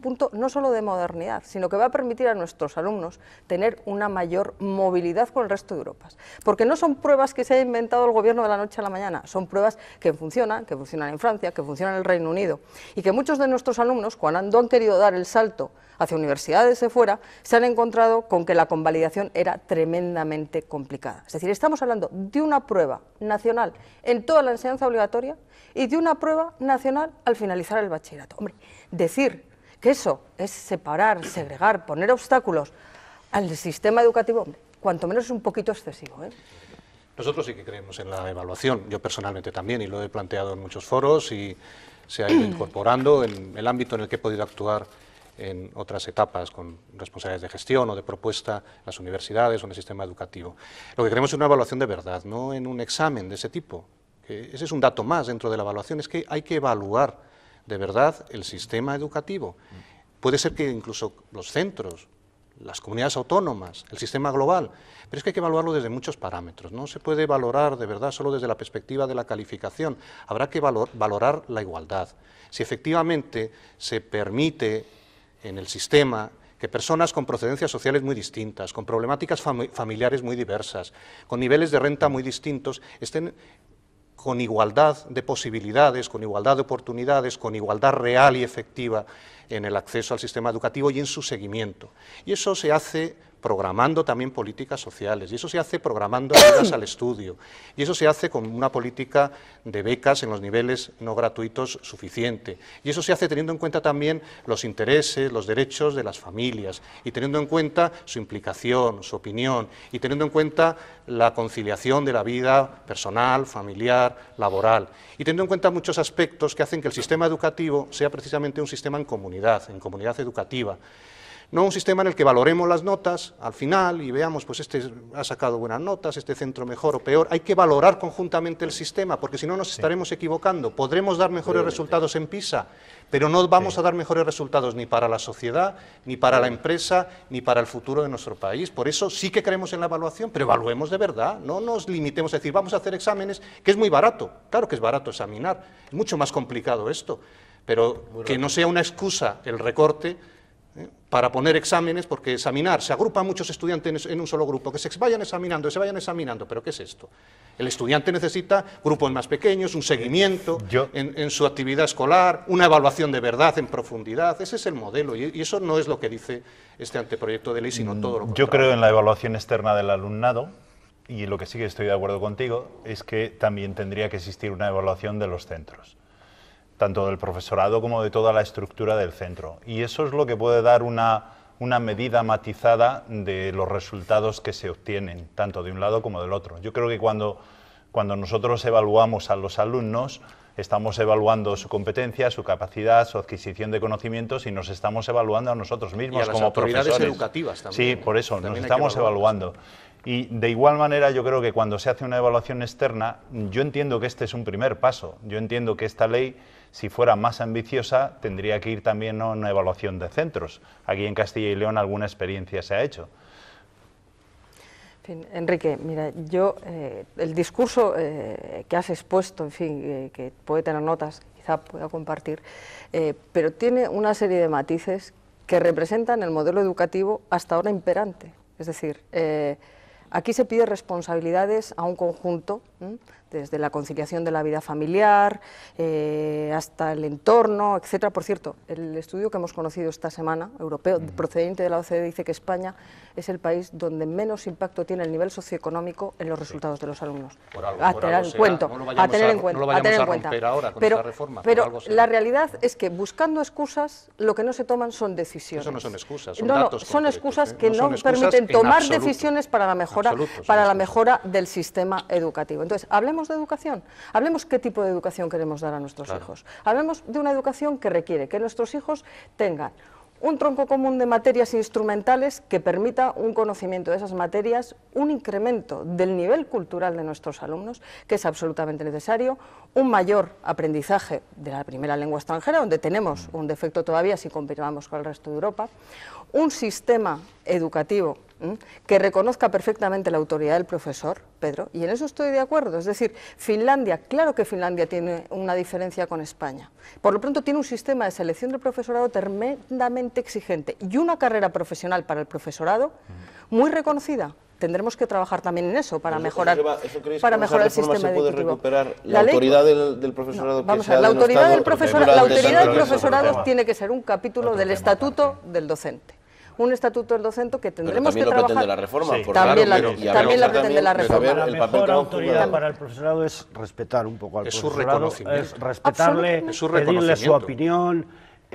punto no solo de modernidad, sino que va a permitir a nuestros alumnos tener una mayor movilidad con el resto de Europa. Porque no son pruebas que se ha inventado el gobierno de la noche a la mañana, son pruebas que funcionan, que funcionan en Francia, que funcionan en el Reino Unido, y que muchos de nuestros alumnos, cuando han querido dar el salto hacia universidades de fuera, se han encontrado con que la convalidación era tremendamente complicada. Es decir, estamos hablando de una prueba nacional en toda la enseñanza obligatoria y de una prueba nacional al finalizar el bachillerato. Hombre, decir que eso es separar, segregar, poner obstáculos al sistema educativo, cuanto menos es un poquito excesivo. ¿eh? Nosotros sí que creemos en la evaluación, yo personalmente también, y lo he planteado en muchos foros y se ha ido incorporando en el ámbito en el que he podido actuar en otras etapas, con responsabilidades de gestión o de propuesta las universidades o en el sistema educativo. Lo que queremos es una evaluación de verdad, no en un examen de ese tipo. ese es un dato más dentro de la evaluación, es que hay que evaluar de verdad el sistema educativo. Puede ser que incluso los centros, las comunidades autónomas, el sistema global, pero es que hay que evaluarlo desde muchos parámetros. No se puede valorar de verdad solo desde la perspectiva de la calificación, habrá que valorar la igualdad. Si efectivamente se permite en el sistema que personas con procedencias sociales muy distintas, con problemáticas familiares muy diversas, con niveles de renta muy distintos, estén con igualdad de posibilidades, con igualdad de oportunidades, con igualdad real y efectiva en el acceso al sistema educativo y en su seguimiento. Y eso se hace programando también políticas sociales, y eso se hace programando ayudas al estudio, y eso se hace con una política de becas en los niveles no gratuitos suficiente, y eso se hace teniendo en cuenta también los intereses, los derechos de las familias, y teniendo en cuenta su implicación, su opinión, y teniendo en cuenta la conciliación de la vida personal, familiar, laboral, y teniendo en cuenta muchos aspectos que hacen que el sistema educativo sea precisamente un sistema en comunidad, en comunidad educativa, no un sistema en el que valoremos las notas al final y veamos, pues este ha sacado buenas notas, este centro mejor o peor. Hay que valorar conjuntamente el sistema, porque si no nos estaremos equivocando. Podremos dar mejores resultados en PISA, pero no vamos a dar mejores resultados ni para la sociedad, ni para la empresa, ni para el futuro de nuestro país. Por eso sí que creemos en la evaluación, pero evaluemos de verdad. No nos limitemos a decir, vamos a hacer exámenes, que es muy barato. Claro que es barato examinar. Es mucho más complicado esto. Pero que no sea una excusa el recorte para poner exámenes, porque examinar, se a muchos estudiantes en un solo grupo, que se vayan examinando, se vayan examinando, pero ¿qué es esto? El estudiante necesita grupos más pequeños, un seguimiento eh, en, su actividad escolar, una evaluación de verdad en profundidad, ese es el modelo, y, y eso no es lo que dice este anteproyecto de ley, sino mm, todo lo contrario. Yo creo en la evaluación externa del alumnado, y lo que sí que estoy de acuerdo contigo, es que también tendría que existir una evaluación de los centros tanto del profesorado como de toda la estructura del centro. Y eso es lo que puede dar una, una medida matizada de los resultados que se obtienen, tanto de un lado como del otro. Yo creo que cuando, cuando nosotros evaluamos a los alumnos, estamos evaluando su competencia, su capacidad, su adquisición de conocimientos y nos estamos evaluando a nosotros mismos como profesores. educativas también. Sí, por eso, nos estamos evaluando. Y de igual manera yo creo que cuando se hace una evaluación externa, yo entiendo que este es un primer paso, yo entiendo que esta ley si fuera más ambiciosa, tendría que ir también a una evaluación de centros. Aquí en Castilla y León alguna experiencia se ha hecho. Enrique, mira, yo eh, el discurso eh, que has expuesto, en fin, eh, que puede tener notas, quizá pueda compartir, pero tiene una serie de matices que representan el modelo educativo hasta ahora imperante. Es decir, aquí se pide responsabilidades a un conjunto desde la conciliación de la vida familiar eh, hasta el entorno, etcétera. Por cierto, el estudio que hemos conocido esta semana, europeo, procedente de la OCDE, dice que España es el país donde menos impacto tiene el nivel socioeconómico en los resultados de los alumnos. a, tener a tener en cuenta. a tener en Ahora con pero, reforma, pero la realidad es que buscando excusas, lo que no se toman son decisiones. Eso no son excusas, son no, no, ¿eh? son excusas que no, permiten tomar decisiones para la mejora, para la mejora del sistema educativo. Entonces, hablemos de educación, hablemos qué tipo de educación queremos dar a nuestros hijos, hablemos de una educación que requiere que nuestros hijos tengan un tronco común de materias instrumentales que permita un conocimiento de esas materias, un incremento del nivel cultural de nuestros alumnos, que es absolutamente necesario, un mayor aprendizaje de la primera lengua extranjera, donde tenemos mm. un defecto todavía si comparamos con el resto de Europa, un sistema educativo que reconozca perfectamente la autoridad del profesor, Pedro, y en eso estoy de acuerdo. Es decir, Finlandia, claro que Finlandia tiene una diferencia con España. Por lo pronto tiene un sistema de selección del profesorado tremendamente exigente y una carrera profesional para el profesorado muy reconocida tendremos que trabajar también en eso para mejorar para mejorar el sistema se puede recuperar la, autoridad del, profesorado vamos a ver, la autoridad del profesorado la autoridad del profesorado tiene que ser un capítulo del estatuto del docente un estatuto del docente que tendremos que trabajar. También lo pretende la reforma. también la, pretende la reforma. la mejor autoridad para el profesorado es respetar un poco al es su reconocimiento. es respetarle, pedirle su opinión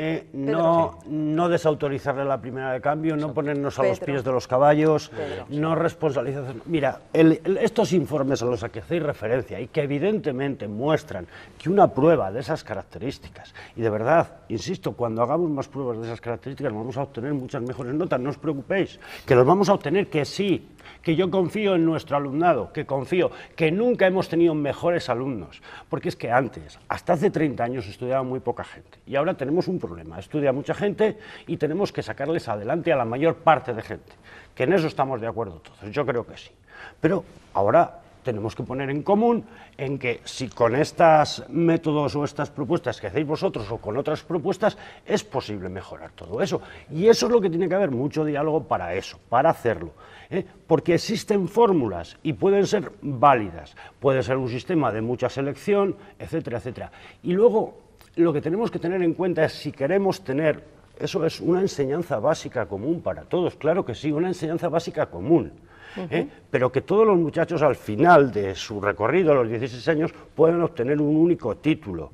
eh, no, desautorizarle la primera de cambio, no ponernos a los pies de los caballos, no responsabilizar. Mira, estos informes a los que hacéis referencia y que evidentemente muestran que una prueba de esas características, y de verdad, insisto, cuando hagamos más pruebas de esas características vamos a obtener muchas mejores notas, no os preocupéis, que los vamos a obtener que sí, que yo confío en nuestro alumnado, que confío, que nunca hemos tenido mejores alumnos, porque es que antes, hasta hace 30 años, estudiaba muy poca gente y ahora tenemos un problema, estudia mucha gente y tenemos que sacarles adelante a la mayor parte de gente, que en eso estamos de acuerdo todos, yo creo que sí. Pero ahora tenemos que poner en común en que si con estos métodos o estas propuestas que hacéis vosotros o con otras propuestas es posible mejorar todo eso. Y eso es lo que tiene que haber, mucho diálogo para eso, para hacerlo. ¿eh? porque existen fórmulas y pueden ser válidas. Puede ser un sistema de mucha selección, etcétera, etcétera. Y luego lo que tenemos que tener en cuenta es si queremos tener, eso es una enseñanza básica común para todos, claro que sí, una enseñanza básica común. ¿eh? pero que todos los muchachos al final de su recorrido a los 16 años puedan obtener un único título.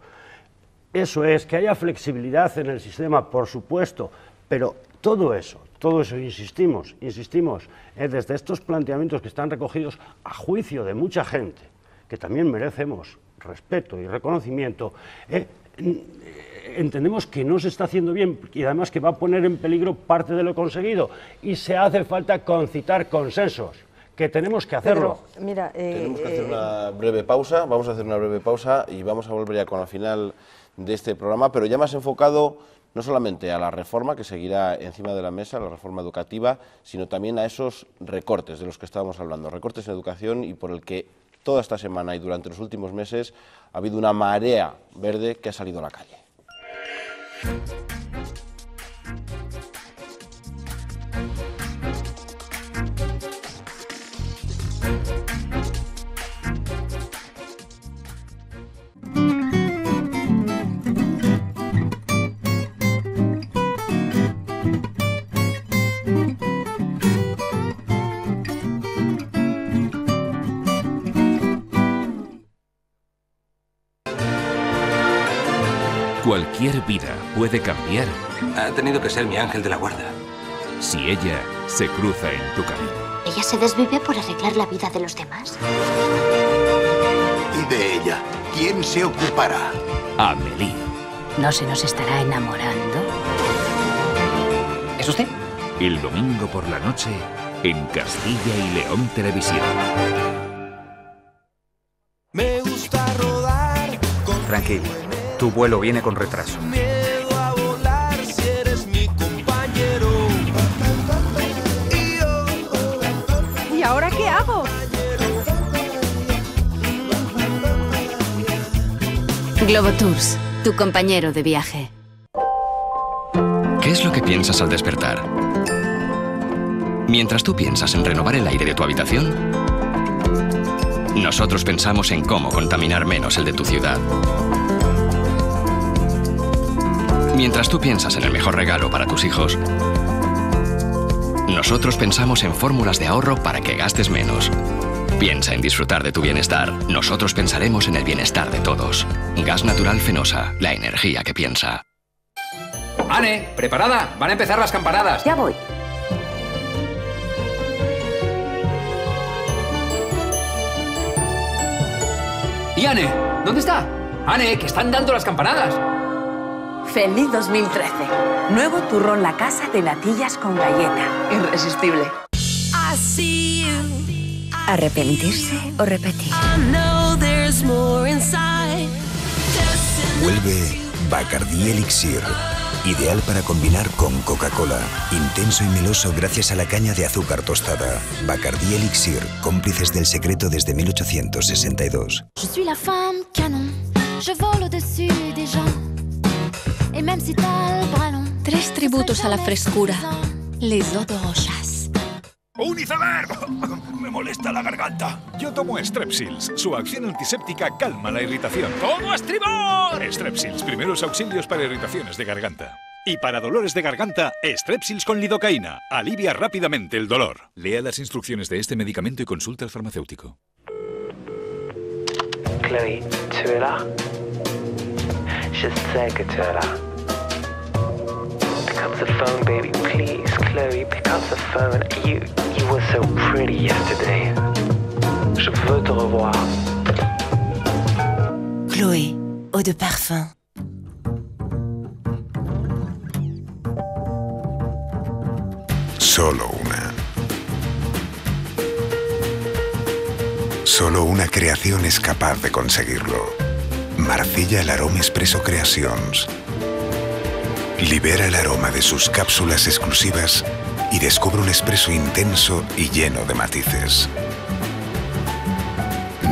Eso es, que haya flexibilidad en el sistema, por supuesto, pero todo eso todo eso, insistimos, insistimos, eh, desde estos planteamientos que están recogidos a juicio de mucha gente, que también merecemos respeto y reconocimiento, eh, entendemos que no se está haciendo bien y además que va a poner en peligro parte de lo conseguido y se hace falta concitar consensos que tenemos que hacerlo. mira, eh, tenemos que hacer una breve pausa, vamos a hacer una breve pausa y vamos a volver ya con la final de este programa, pero ya más enfocado no solamente a la reforma que seguirá encima de la mesa, la reforma educativa, sino también a esos recortes de los que estábamos hablando, recortes en educación y por el que toda esta semana y durante los últimos meses ha habido una marea verde que ha salido a la calle. cualquier vida puede cambiar. Ha tenido que ser mi ángel de la guarda. Si ella se cruza en tu camino. ¿Ella se desvive por arreglar la vida de los demás? ¿Y de ella? ¿Quién se ocupará? Amelie. ¿No se nos estará enamorando? ¿Es usted? El domingo por la noche en Castilla y León Televisión. Me gusta rodar. Tranquilo. Tu vuelo viene con retraso. ¿Y ahora qué hago? Globo Tours, tu compañero de viaje. ¿Qué es lo que piensas al despertar? Mientras tú piensas en renovar el aire de tu habitación, nosotros pensamos en cómo contaminar menos el de tu ciudad. Mientras tú piensas en el mejor regalo para tus hijos, nosotros pensamos en fórmulas de ahorro para que gastes menos. Piensa en disfrutar de tu bienestar. Nosotros pensaremos en el bienestar de todos. Gas natural fenosa, la energía que piensa. ¡Ane! ¿preparada? Van a empezar las campanadas. Ya voy. ¿Y Anne? ¿Dónde está? ¡Ane! que están dando las campanadas. Feliz 2013. Nuevo turrón La Casa de latillas con galleta. Irresistible. Arrepentirse o repetir. Vuelve Bacardi Elixir. Ideal para combinar con Coca-Cola. Intenso y meloso gracias a la caña de azúcar tostada. Bacardi Elixir, cómplices del secreto desde 1862. Tres tributos a la frescura. Les ¡Un Me molesta la garganta. Yo tomo Strepsils. Su acción antiséptica calma la irritación. ¡Todo estribor! Strepsils, primeros auxilios para irritaciones de garganta. Y para dolores de garganta, Strepsils con lidocaína. Alivia rápidamente el dolor. Lea las instrucciones de este medicamento y consulta al farmacéutico. Chloe, ¿se verá? Just say to her. Pick up the phone, baby, please, Chloe, pick up the phone. You, you were so pretty yesterday. Je veux te revoir. Chloé, eau de parfum. Solo una. Solo una creación es capaz de conseguirlo. Marcilla aroma Espresso Creations Libera el aroma de sus cápsulas exclusivas y descubre un espresso intenso y lleno de matices.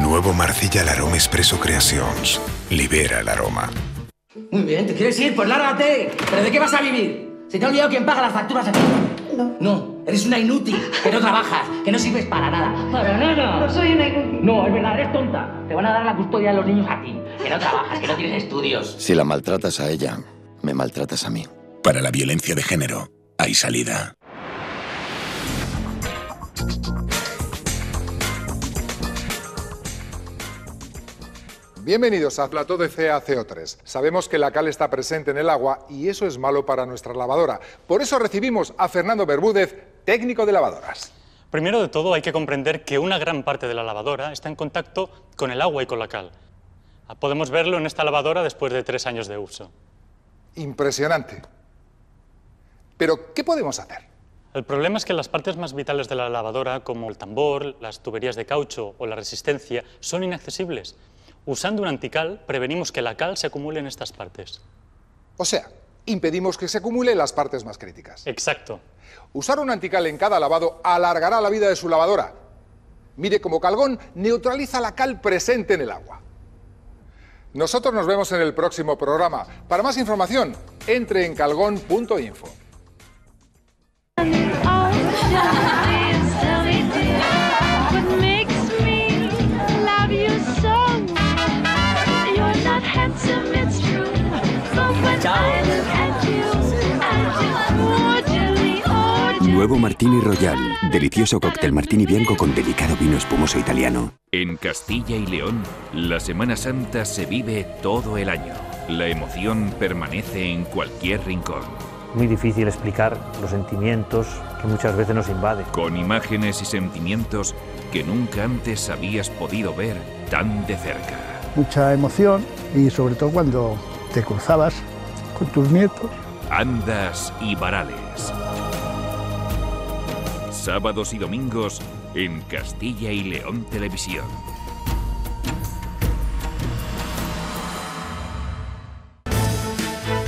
Nuevo Marcilla aroma Espresso Creations Libera el aroma. Muy bien, ¿te quieres ir? Pues lárgate. ¿Pero de qué vas a vivir? ¿Se te ha olvidado quién paga las facturas aquí? No. No. Eres una inútil, que no trabajas, que no sirves para nada. ¡Para nada! No soy una inútil. No, es verdad, eres tonta. Te van a dar la custodia de los niños a ti. Que no trabajas, que no tienes estudios. Si la maltratas a ella, me maltratas a mí. Para la violencia de género, hay salida. Bienvenidos a Plató de CaCO3. Sabemos que la cal está presente en el agua y eso es malo para nuestra lavadora. Por eso recibimos a Fernando Berbúdez, técnico de lavadoras. Primero de todo hay que comprender que una gran parte de la lavadora está en contacto con el agua y con la cal. Ah, podemos verlo en esta lavadora después de tres años de uso. Impresionante. Pero, ¿qué podemos hacer? El problema es que las partes más vitales de la lavadora, como el tambor, las tuberías de caucho o la resistencia, son inaccesibles. Usando un antical, prevenimos que la cal se acumule en estas partes. O sea, impedimos que se acumule en las partes más críticas. Exacto. Usar un antical en cada lavado alargará la vida de su lavadora. Mire cómo Calgón neutraliza la cal presente en el agua. Nosotros nos vemos en el próximo programa. Para más información, entre en calgón.info. Nuevo Martini Royal. Delicioso cóctel martini bianco con delicado vino espumoso italiano. En Castilla y León, la Semana Santa se vive todo el año. La emoción permanece en cualquier rincón. Muy difícil explicar los sentimientos que muchas veces nos invaden. Con imágenes y sentimientos que nunca antes habías podido ver tan de cerca. Mucha emoción y sobre todo cuando te cruzabas con tus nietos. Andas y varales sábados y domingos en Castilla y León Televisión.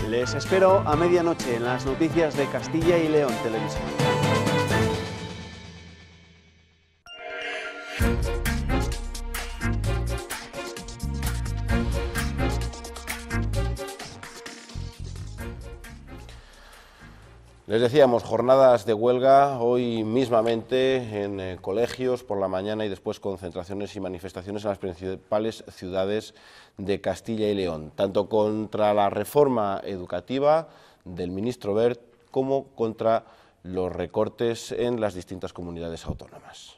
Les espero a medianoche en las noticias de Castilla y León Televisión. Les decíamos, jornadas de huelga hoy mismamente en eh, colegios por la mañana y después concentraciones y manifestaciones en las principales ciudades de Castilla y León, tanto contra la reforma educativa del ministro Bert como contra los recortes en las distintas comunidades autónomas.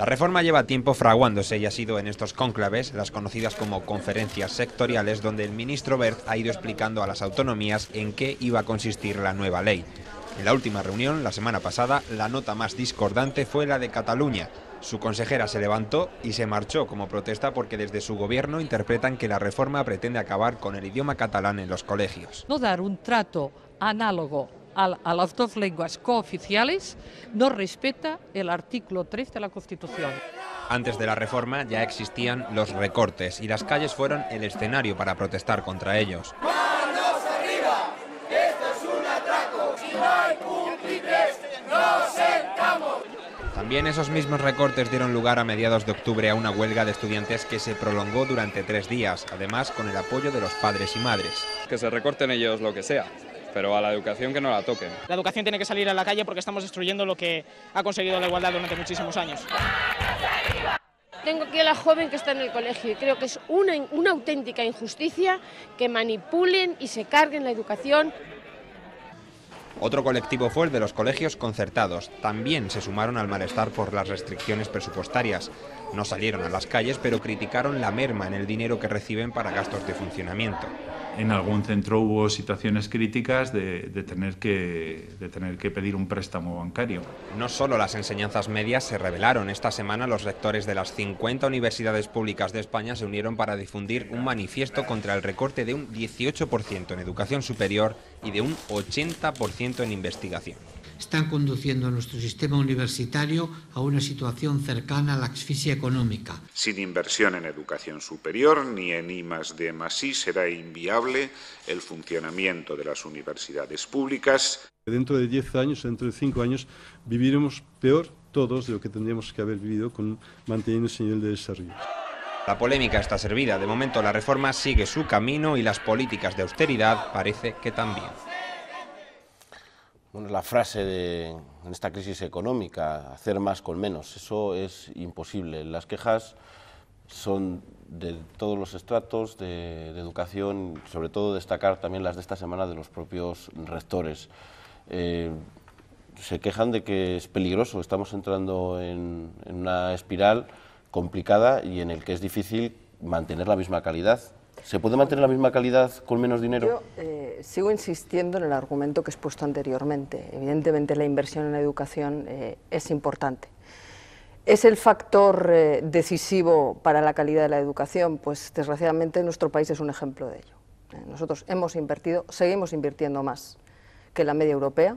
La reforma lleva tiempo fraguándose y ha sido en estos cónclaves, las conocidas como conferencias sectoriales, donde el ministro Bert ha ido explicando a las autonomías en qué iba a consistir la nueva ley. En la última reunión, la semana pasada, la nota más discordante fue la de Cataluña. Su consejera se levantó y se marchó como protesta porque desde su gobierno interpretan que la reforma pretende acabar con el idioma catalán en los colegios. No dar un trato análogo a, las dos lenguas cooficiales no respeta el artículo 3 de la Constitución. Antes de la reforma ya existían los recortes y las calles fueron el escenario para protestar contra ellos. arriba! ¡Esto es un atraco! no hay nos sentamos! También esos mismos recortes dieron lugar a mediados de octubre a una huelga de estudiantes que se prolongó durante tres días, además con el apoyo de los padres y madres. Que se recorten ellos lo que sea, pero a la educación que no la toquen. La educación tiene que salir a la calle porque estamos destruyendo lo que ha conseguido la igualdad durante muchísimos años. Tengo aquí a la joven que está en el colegio y creo que es una, auténtica injusticia que manipulen y se carguen la educación. Otro colectivo fue el de los colegios concertados. También se sumaron al malestar por las restricciones presupuestarias. No salieron a las calles, pero criticaron la merma en el dinero que reciben para gastos de funcionamiento. En algún centro hubo situaciones críticas de, tener que, de tener que pedir un préstamo bancario. No solo las enseñanzas medias se revelaron. Esta semana los rectores de las 50 universidades públicas de España se unieron para difundir un manifiesto contra el recorte de un 18% en educación superior y de un 80% en investigación están conduciendo a nuestro sistema universitario a una situación cercana a la asfixia económica. Sin inversión en educación superior ni en I D más I será inviable el funcionamiento de las universidades públicas. Dentro de 10 años, dentro de 5 años, viviremos peor todos de lo que tendríamos que haber vivido con manteniendo ese nivel de desarrollo. La polémica está servida. De momento la reforma sigue su camino y las políticas de austeridad parece que también. Bueno, la frase de en esta crisis económica, hacer más con menos, eso es imposible. Las quejas son de todos los estratos de, educación, sobre todo destacar también las de esta semana de los propios rectores. Eh, se quejan de que es peligroso, estamos entrando en, en una espiral complicada y en el que es difícil mantener la misma calidad. ¿Se puede mantener la misma calidad con menos dinero? Yo eh, sigo insistiendo en el argumento que he expuesto anteriormente. Evidentemente la inversión en la educación eh, es importante. ¿Es el factor eh, decisivo para la calidad de la educación? Pues desgraciadamente nuestro país es un ejemplo de ello. Nosotros hemos invertido, seguimos invirtiendo más que la media europea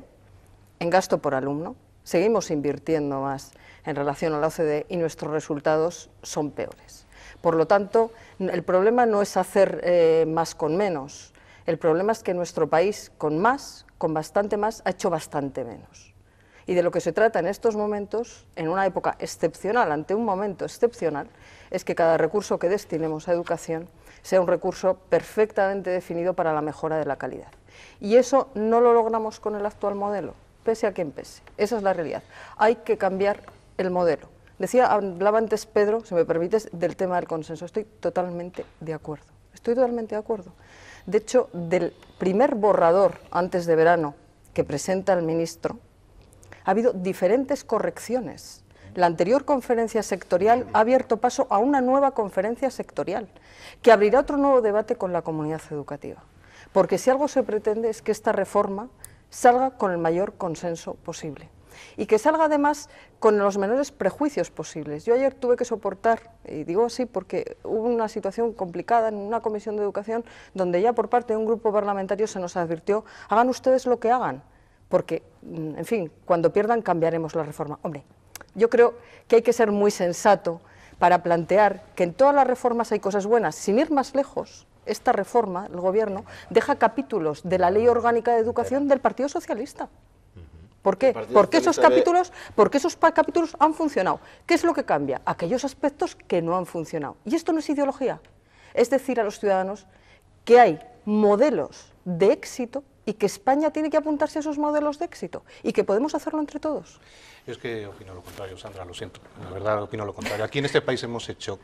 en gasto por alumno, seguimos invirtiendo más en relación a la OCDE y nuestros resultados son peores. Por lo tanto, el problema no es hacer eh, más con menos, el problema es que nuestro país con más, con bastante más, ha hecho bastante menos. Y de lo que se trata en estos momentos, en una época excepcional, ante un momento excepcional, es que cada recurso que destinemos a educación sea un recurso perfectamente definido para la mejora de la calidad. Y eso no lo logramos con el actual modelo, pese a quien pese. Esa es la realidad. Hay que cambiar el modelo. Decía, hablaba antes Pedro, si me permites, del tema del consenso. Estoy totalmente de acuerdo. Estoy totalmente de acuerdo. De hecho, del primer borrador antes de verano que presenta el ministro, ha habido diferentes correcciones. La anterior conferencia sectorial ha abierto paso a una nueva conferencia sectorial, que abrirá otro nuevo debate con la comunidad educativa. Porque si algo se pretende es que esta reforma salga con el mayor consenso posible y que salga además con los menores prejuicios posibles. Yo ayer tuve que soportar, y digo así porque hubo una situación complicada en una comisión de educación donde ya por parte de un grupo parlamentario se nos advirtió, hagan ustedes lo que hagan, porque, mm, en fin, cuando pierdan cambiaremos la reforma. Hombre, yo creo que hay que ser muy sensato para plantear que en todas las reformas hay cosas buenas, sin ir más lejos, esta reforma, el Gobierno, deja capítulos de la Ley Orgánica de Educación del Partido Socialista. ¿Por qué? Porque esos, capítulos, porque esos capítulos han funcionado. ¿Qué es lo que cambia? Aquellos aspectos que no han funcionado. Y esto no es ideología. Es decir a los ciudadanos que hay modelos de éxito y que España tiene que apuntarse a esos modelos de éxito y que podemos hacerlo entre todos. Yo es que opino lo contrario, Sandra, lo siento. La verdad opino lo contrario. Aquí en este país hemos hecho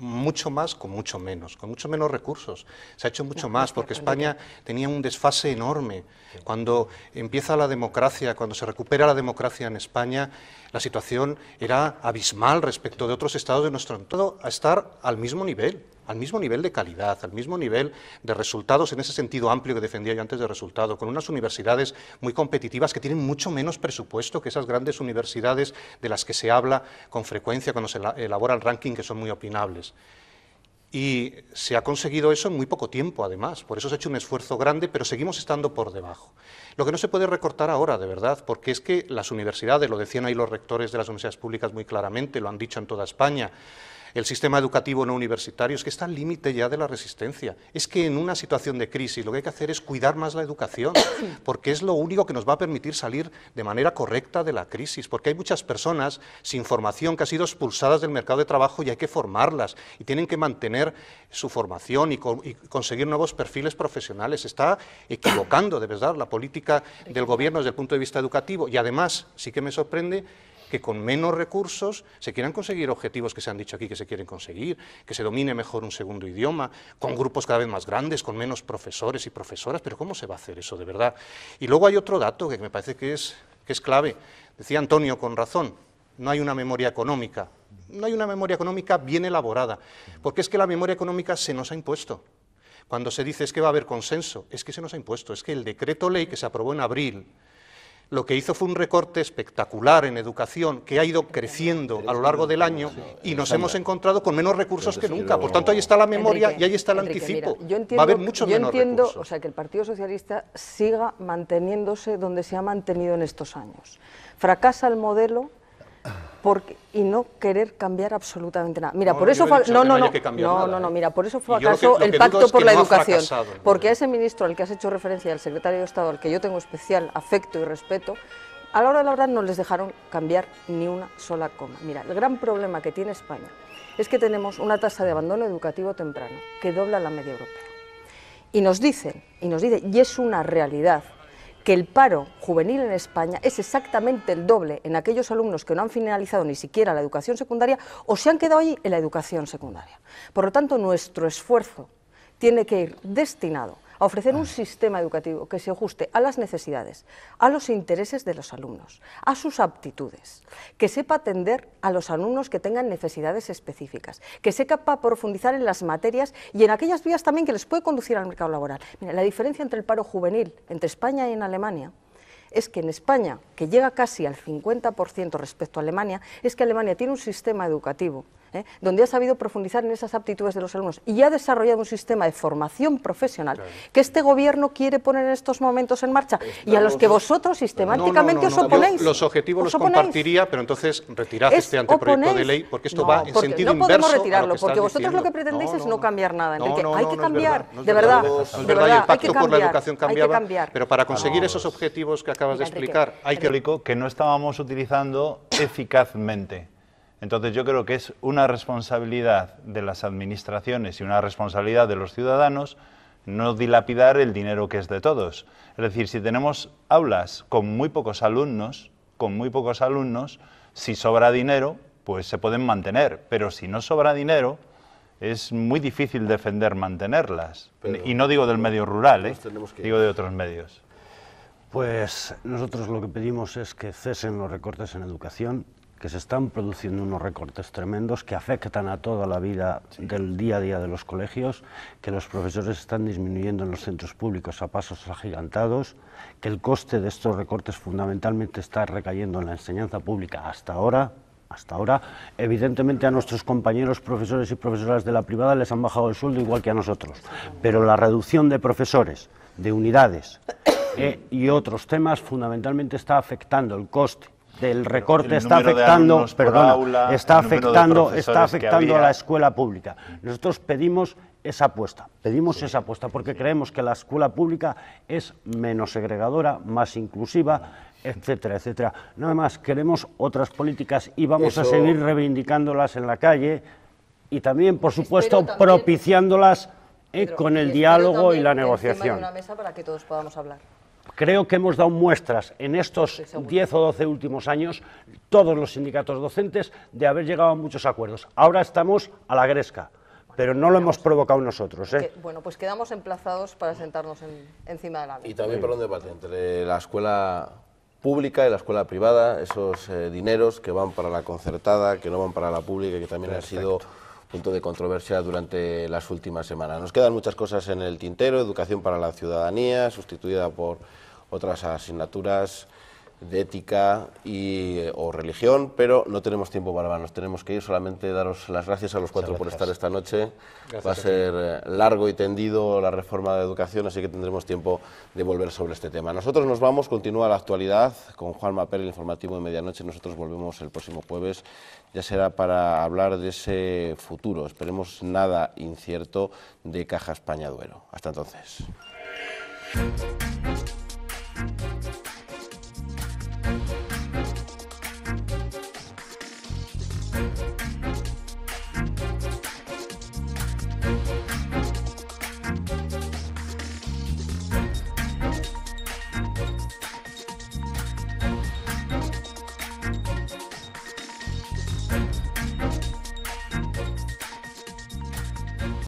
mucho más con mucho menos, con mucho menos recursos. Se ha hecho mucho más porque España tenía un desfase enorme. Cuando empieza la democracia, cuando se recupera la democracia en España, la situación era abismal respecto de otros estados de nuestro entorno, a estar al mismo nivel al mismo nivel de calidad, al mismo nivel de resultados, en ese sentido amplio que defendía yo antes de resultado, con unas universidades muy competitivas que tienen mucho menos presupuesto que esas grandes universidades de las que se habla con frecuencia cuando se elabora el ranking, que son muy opinables. Y se ha conseguido eso en muy poco tiempo, además. Por eso se ha hecho un esfuerzo grande, pero seguimos estando por debajo. Lo que no se puede recortar ahora, de verdad, porque es que las universidades, lo decían ahí los rectores de las universidades públicas muy claramente, lo han dicho en toda España, el sistema educativo no universitario, es que está al límite ya de la resistencia. Es que en una situación de crisis lo que hay que hacer es cuidar más la educación, porque es lo único que nos va a permitir salir de manera correcta de la crisis, porque hay muchas personas sin formación que han sido expulsadas del mercado de trabajo y hay que formarlas y tienen que mantener su formación y, conseguir nuevos perfiles profesionales. está equivocando, de verdad, la política del gobierno desde el punto de vista educativo y además, sí que me sorprende, que con menos recursos se quieran conseguir objetivos que se han dicho aquí que se quieren conseguir, que se domine mejor un segundo idioma, con grupos cada vez más grandes, con menos profesores y profesoras, pero ¿cómo se va a hacer eso de verdad? Y luego hay otro dato que me parece que es, que es clave. Decía Antonio con razón, no hay una memoria económica, no hay una memoria económica bien elaborada, porque es que la memoria económica se nos ha impuesto. Cuando se dice es que va a haber consenso, es que se nos ha impuesto, es que el decreto ley que se aprobó en abril lo que hizo fue un recorte espectacular en educación que ha ido creciendo a lo largo del año y nos hemos encontrado con menos recursos que nunca. Por tanto, ahí está la memoria y ahí está el anticipo. yo entiendo, Va a haber O sea, que el Partido Socialista siga manteniéndose donde se ha mantenido en estos años. Fracasa el modelo porque, y no querer cambiar absolutamente nada. Mira, por eso no, no, no, no, no, ¿eh? mira, por eso acaso el pacto por la educación, porque a ese ministro al que has hecho referencia, al secretario de Estado, al que yo tengo especial afecto y respeto, a la hora de la hora no les dejaron cambiar ni una sola coma. Mira, el gran problema que tiene España es que tenemos una tasa de abandono educativo temprano que dobla la media europea. Y nos dicen, y nos dice y es una realidad que el paro juvenil en España es exactamente el doble en aquellos alumnos que no han finalizado ni siquiera la educación secundaria o se han quedado ahí en la educación secundaria. Por lo tanto, nuestro esfuerzo tiene que ir destinado a ofrecer un ah. sistema educativo que se ajuste a las necesidades, a los intereses de los alumnos, a sus aptitudes, que sepa atender a los alumnos que tengan necesidades específicas, que sepa profundizar en las materias y en aquellas vías también que les puede conducir al mercado laboral. la diferencia entre el paro juvenil entre España y en Alemania es que en España, que llega casi al 50% respecto a Alemania, es que Alemania tiene un sistema educativo ¿eh? donde ha sabido profundizar en esas aptitudes de los alumnos y ha desarrollado un sistema de formación profesional que este gobierno quiere poner en estos momentos en marcha y a los que vosotros sistemáticamente os oponéis. los objetivos los compartiría, pero entonces retirad este anteproyecto de ley porque esto va en sentido inverso. No podemos retirarlo, porque vosotros lo que pretendéis es no cambiar nada, hay que cambiar, de verdad. el pacto por la educación cambiaba, pero para conseguir esos objetivos que acabas de explicar hay que... Que no estábamos utilizando eficazmente entonces yo creo que es una responsabilidad de las administraciones y una responsabilidad de los ciudadanos no dilapidar el dinero que es de todos. Es decir, si tenemos aulas con muy pocos alumnos, con muy pocos alumnos, si sobra dinero, pues se pueden mantener, pero si no sobra dinero, es muy difícil defender mantenerlas. y no digo del medio rural, ¿eh? digo de otros medios. Pues nosotros lo que pedimos es que cesen los recortes en educación, que se están produciendo unos recortes tremendos que afectan a toda la vida del día a día de los colegios, que los profesores están disminuyendo en los centros públicos a pasos agigantados, que el coste de estos recortes fundamentalmente está recayendo en la enseñanza pública hasta ahora, hasta ahora, evidentemente a nuestros compañeros profesores y profesoras de la privada les han bajado el sueldo igual que a nosotros, pero la reducción de profesores, de unidades eh, y otros temas fundamentalmente está afectando el coste del recorte está afectando, está afectando, está afectando a la escuela pública. Nosotros pedimos esa apuesta, pedimos esa apuesta porque creemos que la escuela pública es menos segregadora, más inclusiva, etcétera, etcétera. Nada más queremos otras políticas y vamos a seguir reivindicándolas en la calle y también, por supuesto, propiciándolas eh, con el diálogo y la negociación. mesa para que todos podamos hablar. Creo que hemos dado muestras en estos 10 o 12 últimos años, todos los sindicatos docentes, de haber llegado a muchos acuerdos. Ahora estamos a la gresca, pero no lo hemos provocado nosotros. ¿eh? bueno, pues quedamos emplazados para sentarnos encima de la mesa. Y también para un debate entre la escuela pública y la escuela privada, esos eh, dineros que van para la concertada, que no van para la pública, que también ha sido punto de controversia durante las últimas semanas. Nos quedan muchas cosas en el tintero, educación para la ciudadanía, sustituida por otras asignaturas de ética y, eh, o religión, pero no tenemos tiempo para nos tenemos que ir, solamente daros las gracias a los cuatro por estar esta noche. Va a ser eh, largo y tendido la reforma de educación, así que tendremos tiempo de volver sobre este tema. Nosotros nos vamos, continúa la actualidad con Juan Mapel, el informativo de medianoche, nosotros volvemos el próximo jueves, ya será para hablar de ese futuro, esperemos nada incierto de Caja España Duero. Hasta entonces. Thank you.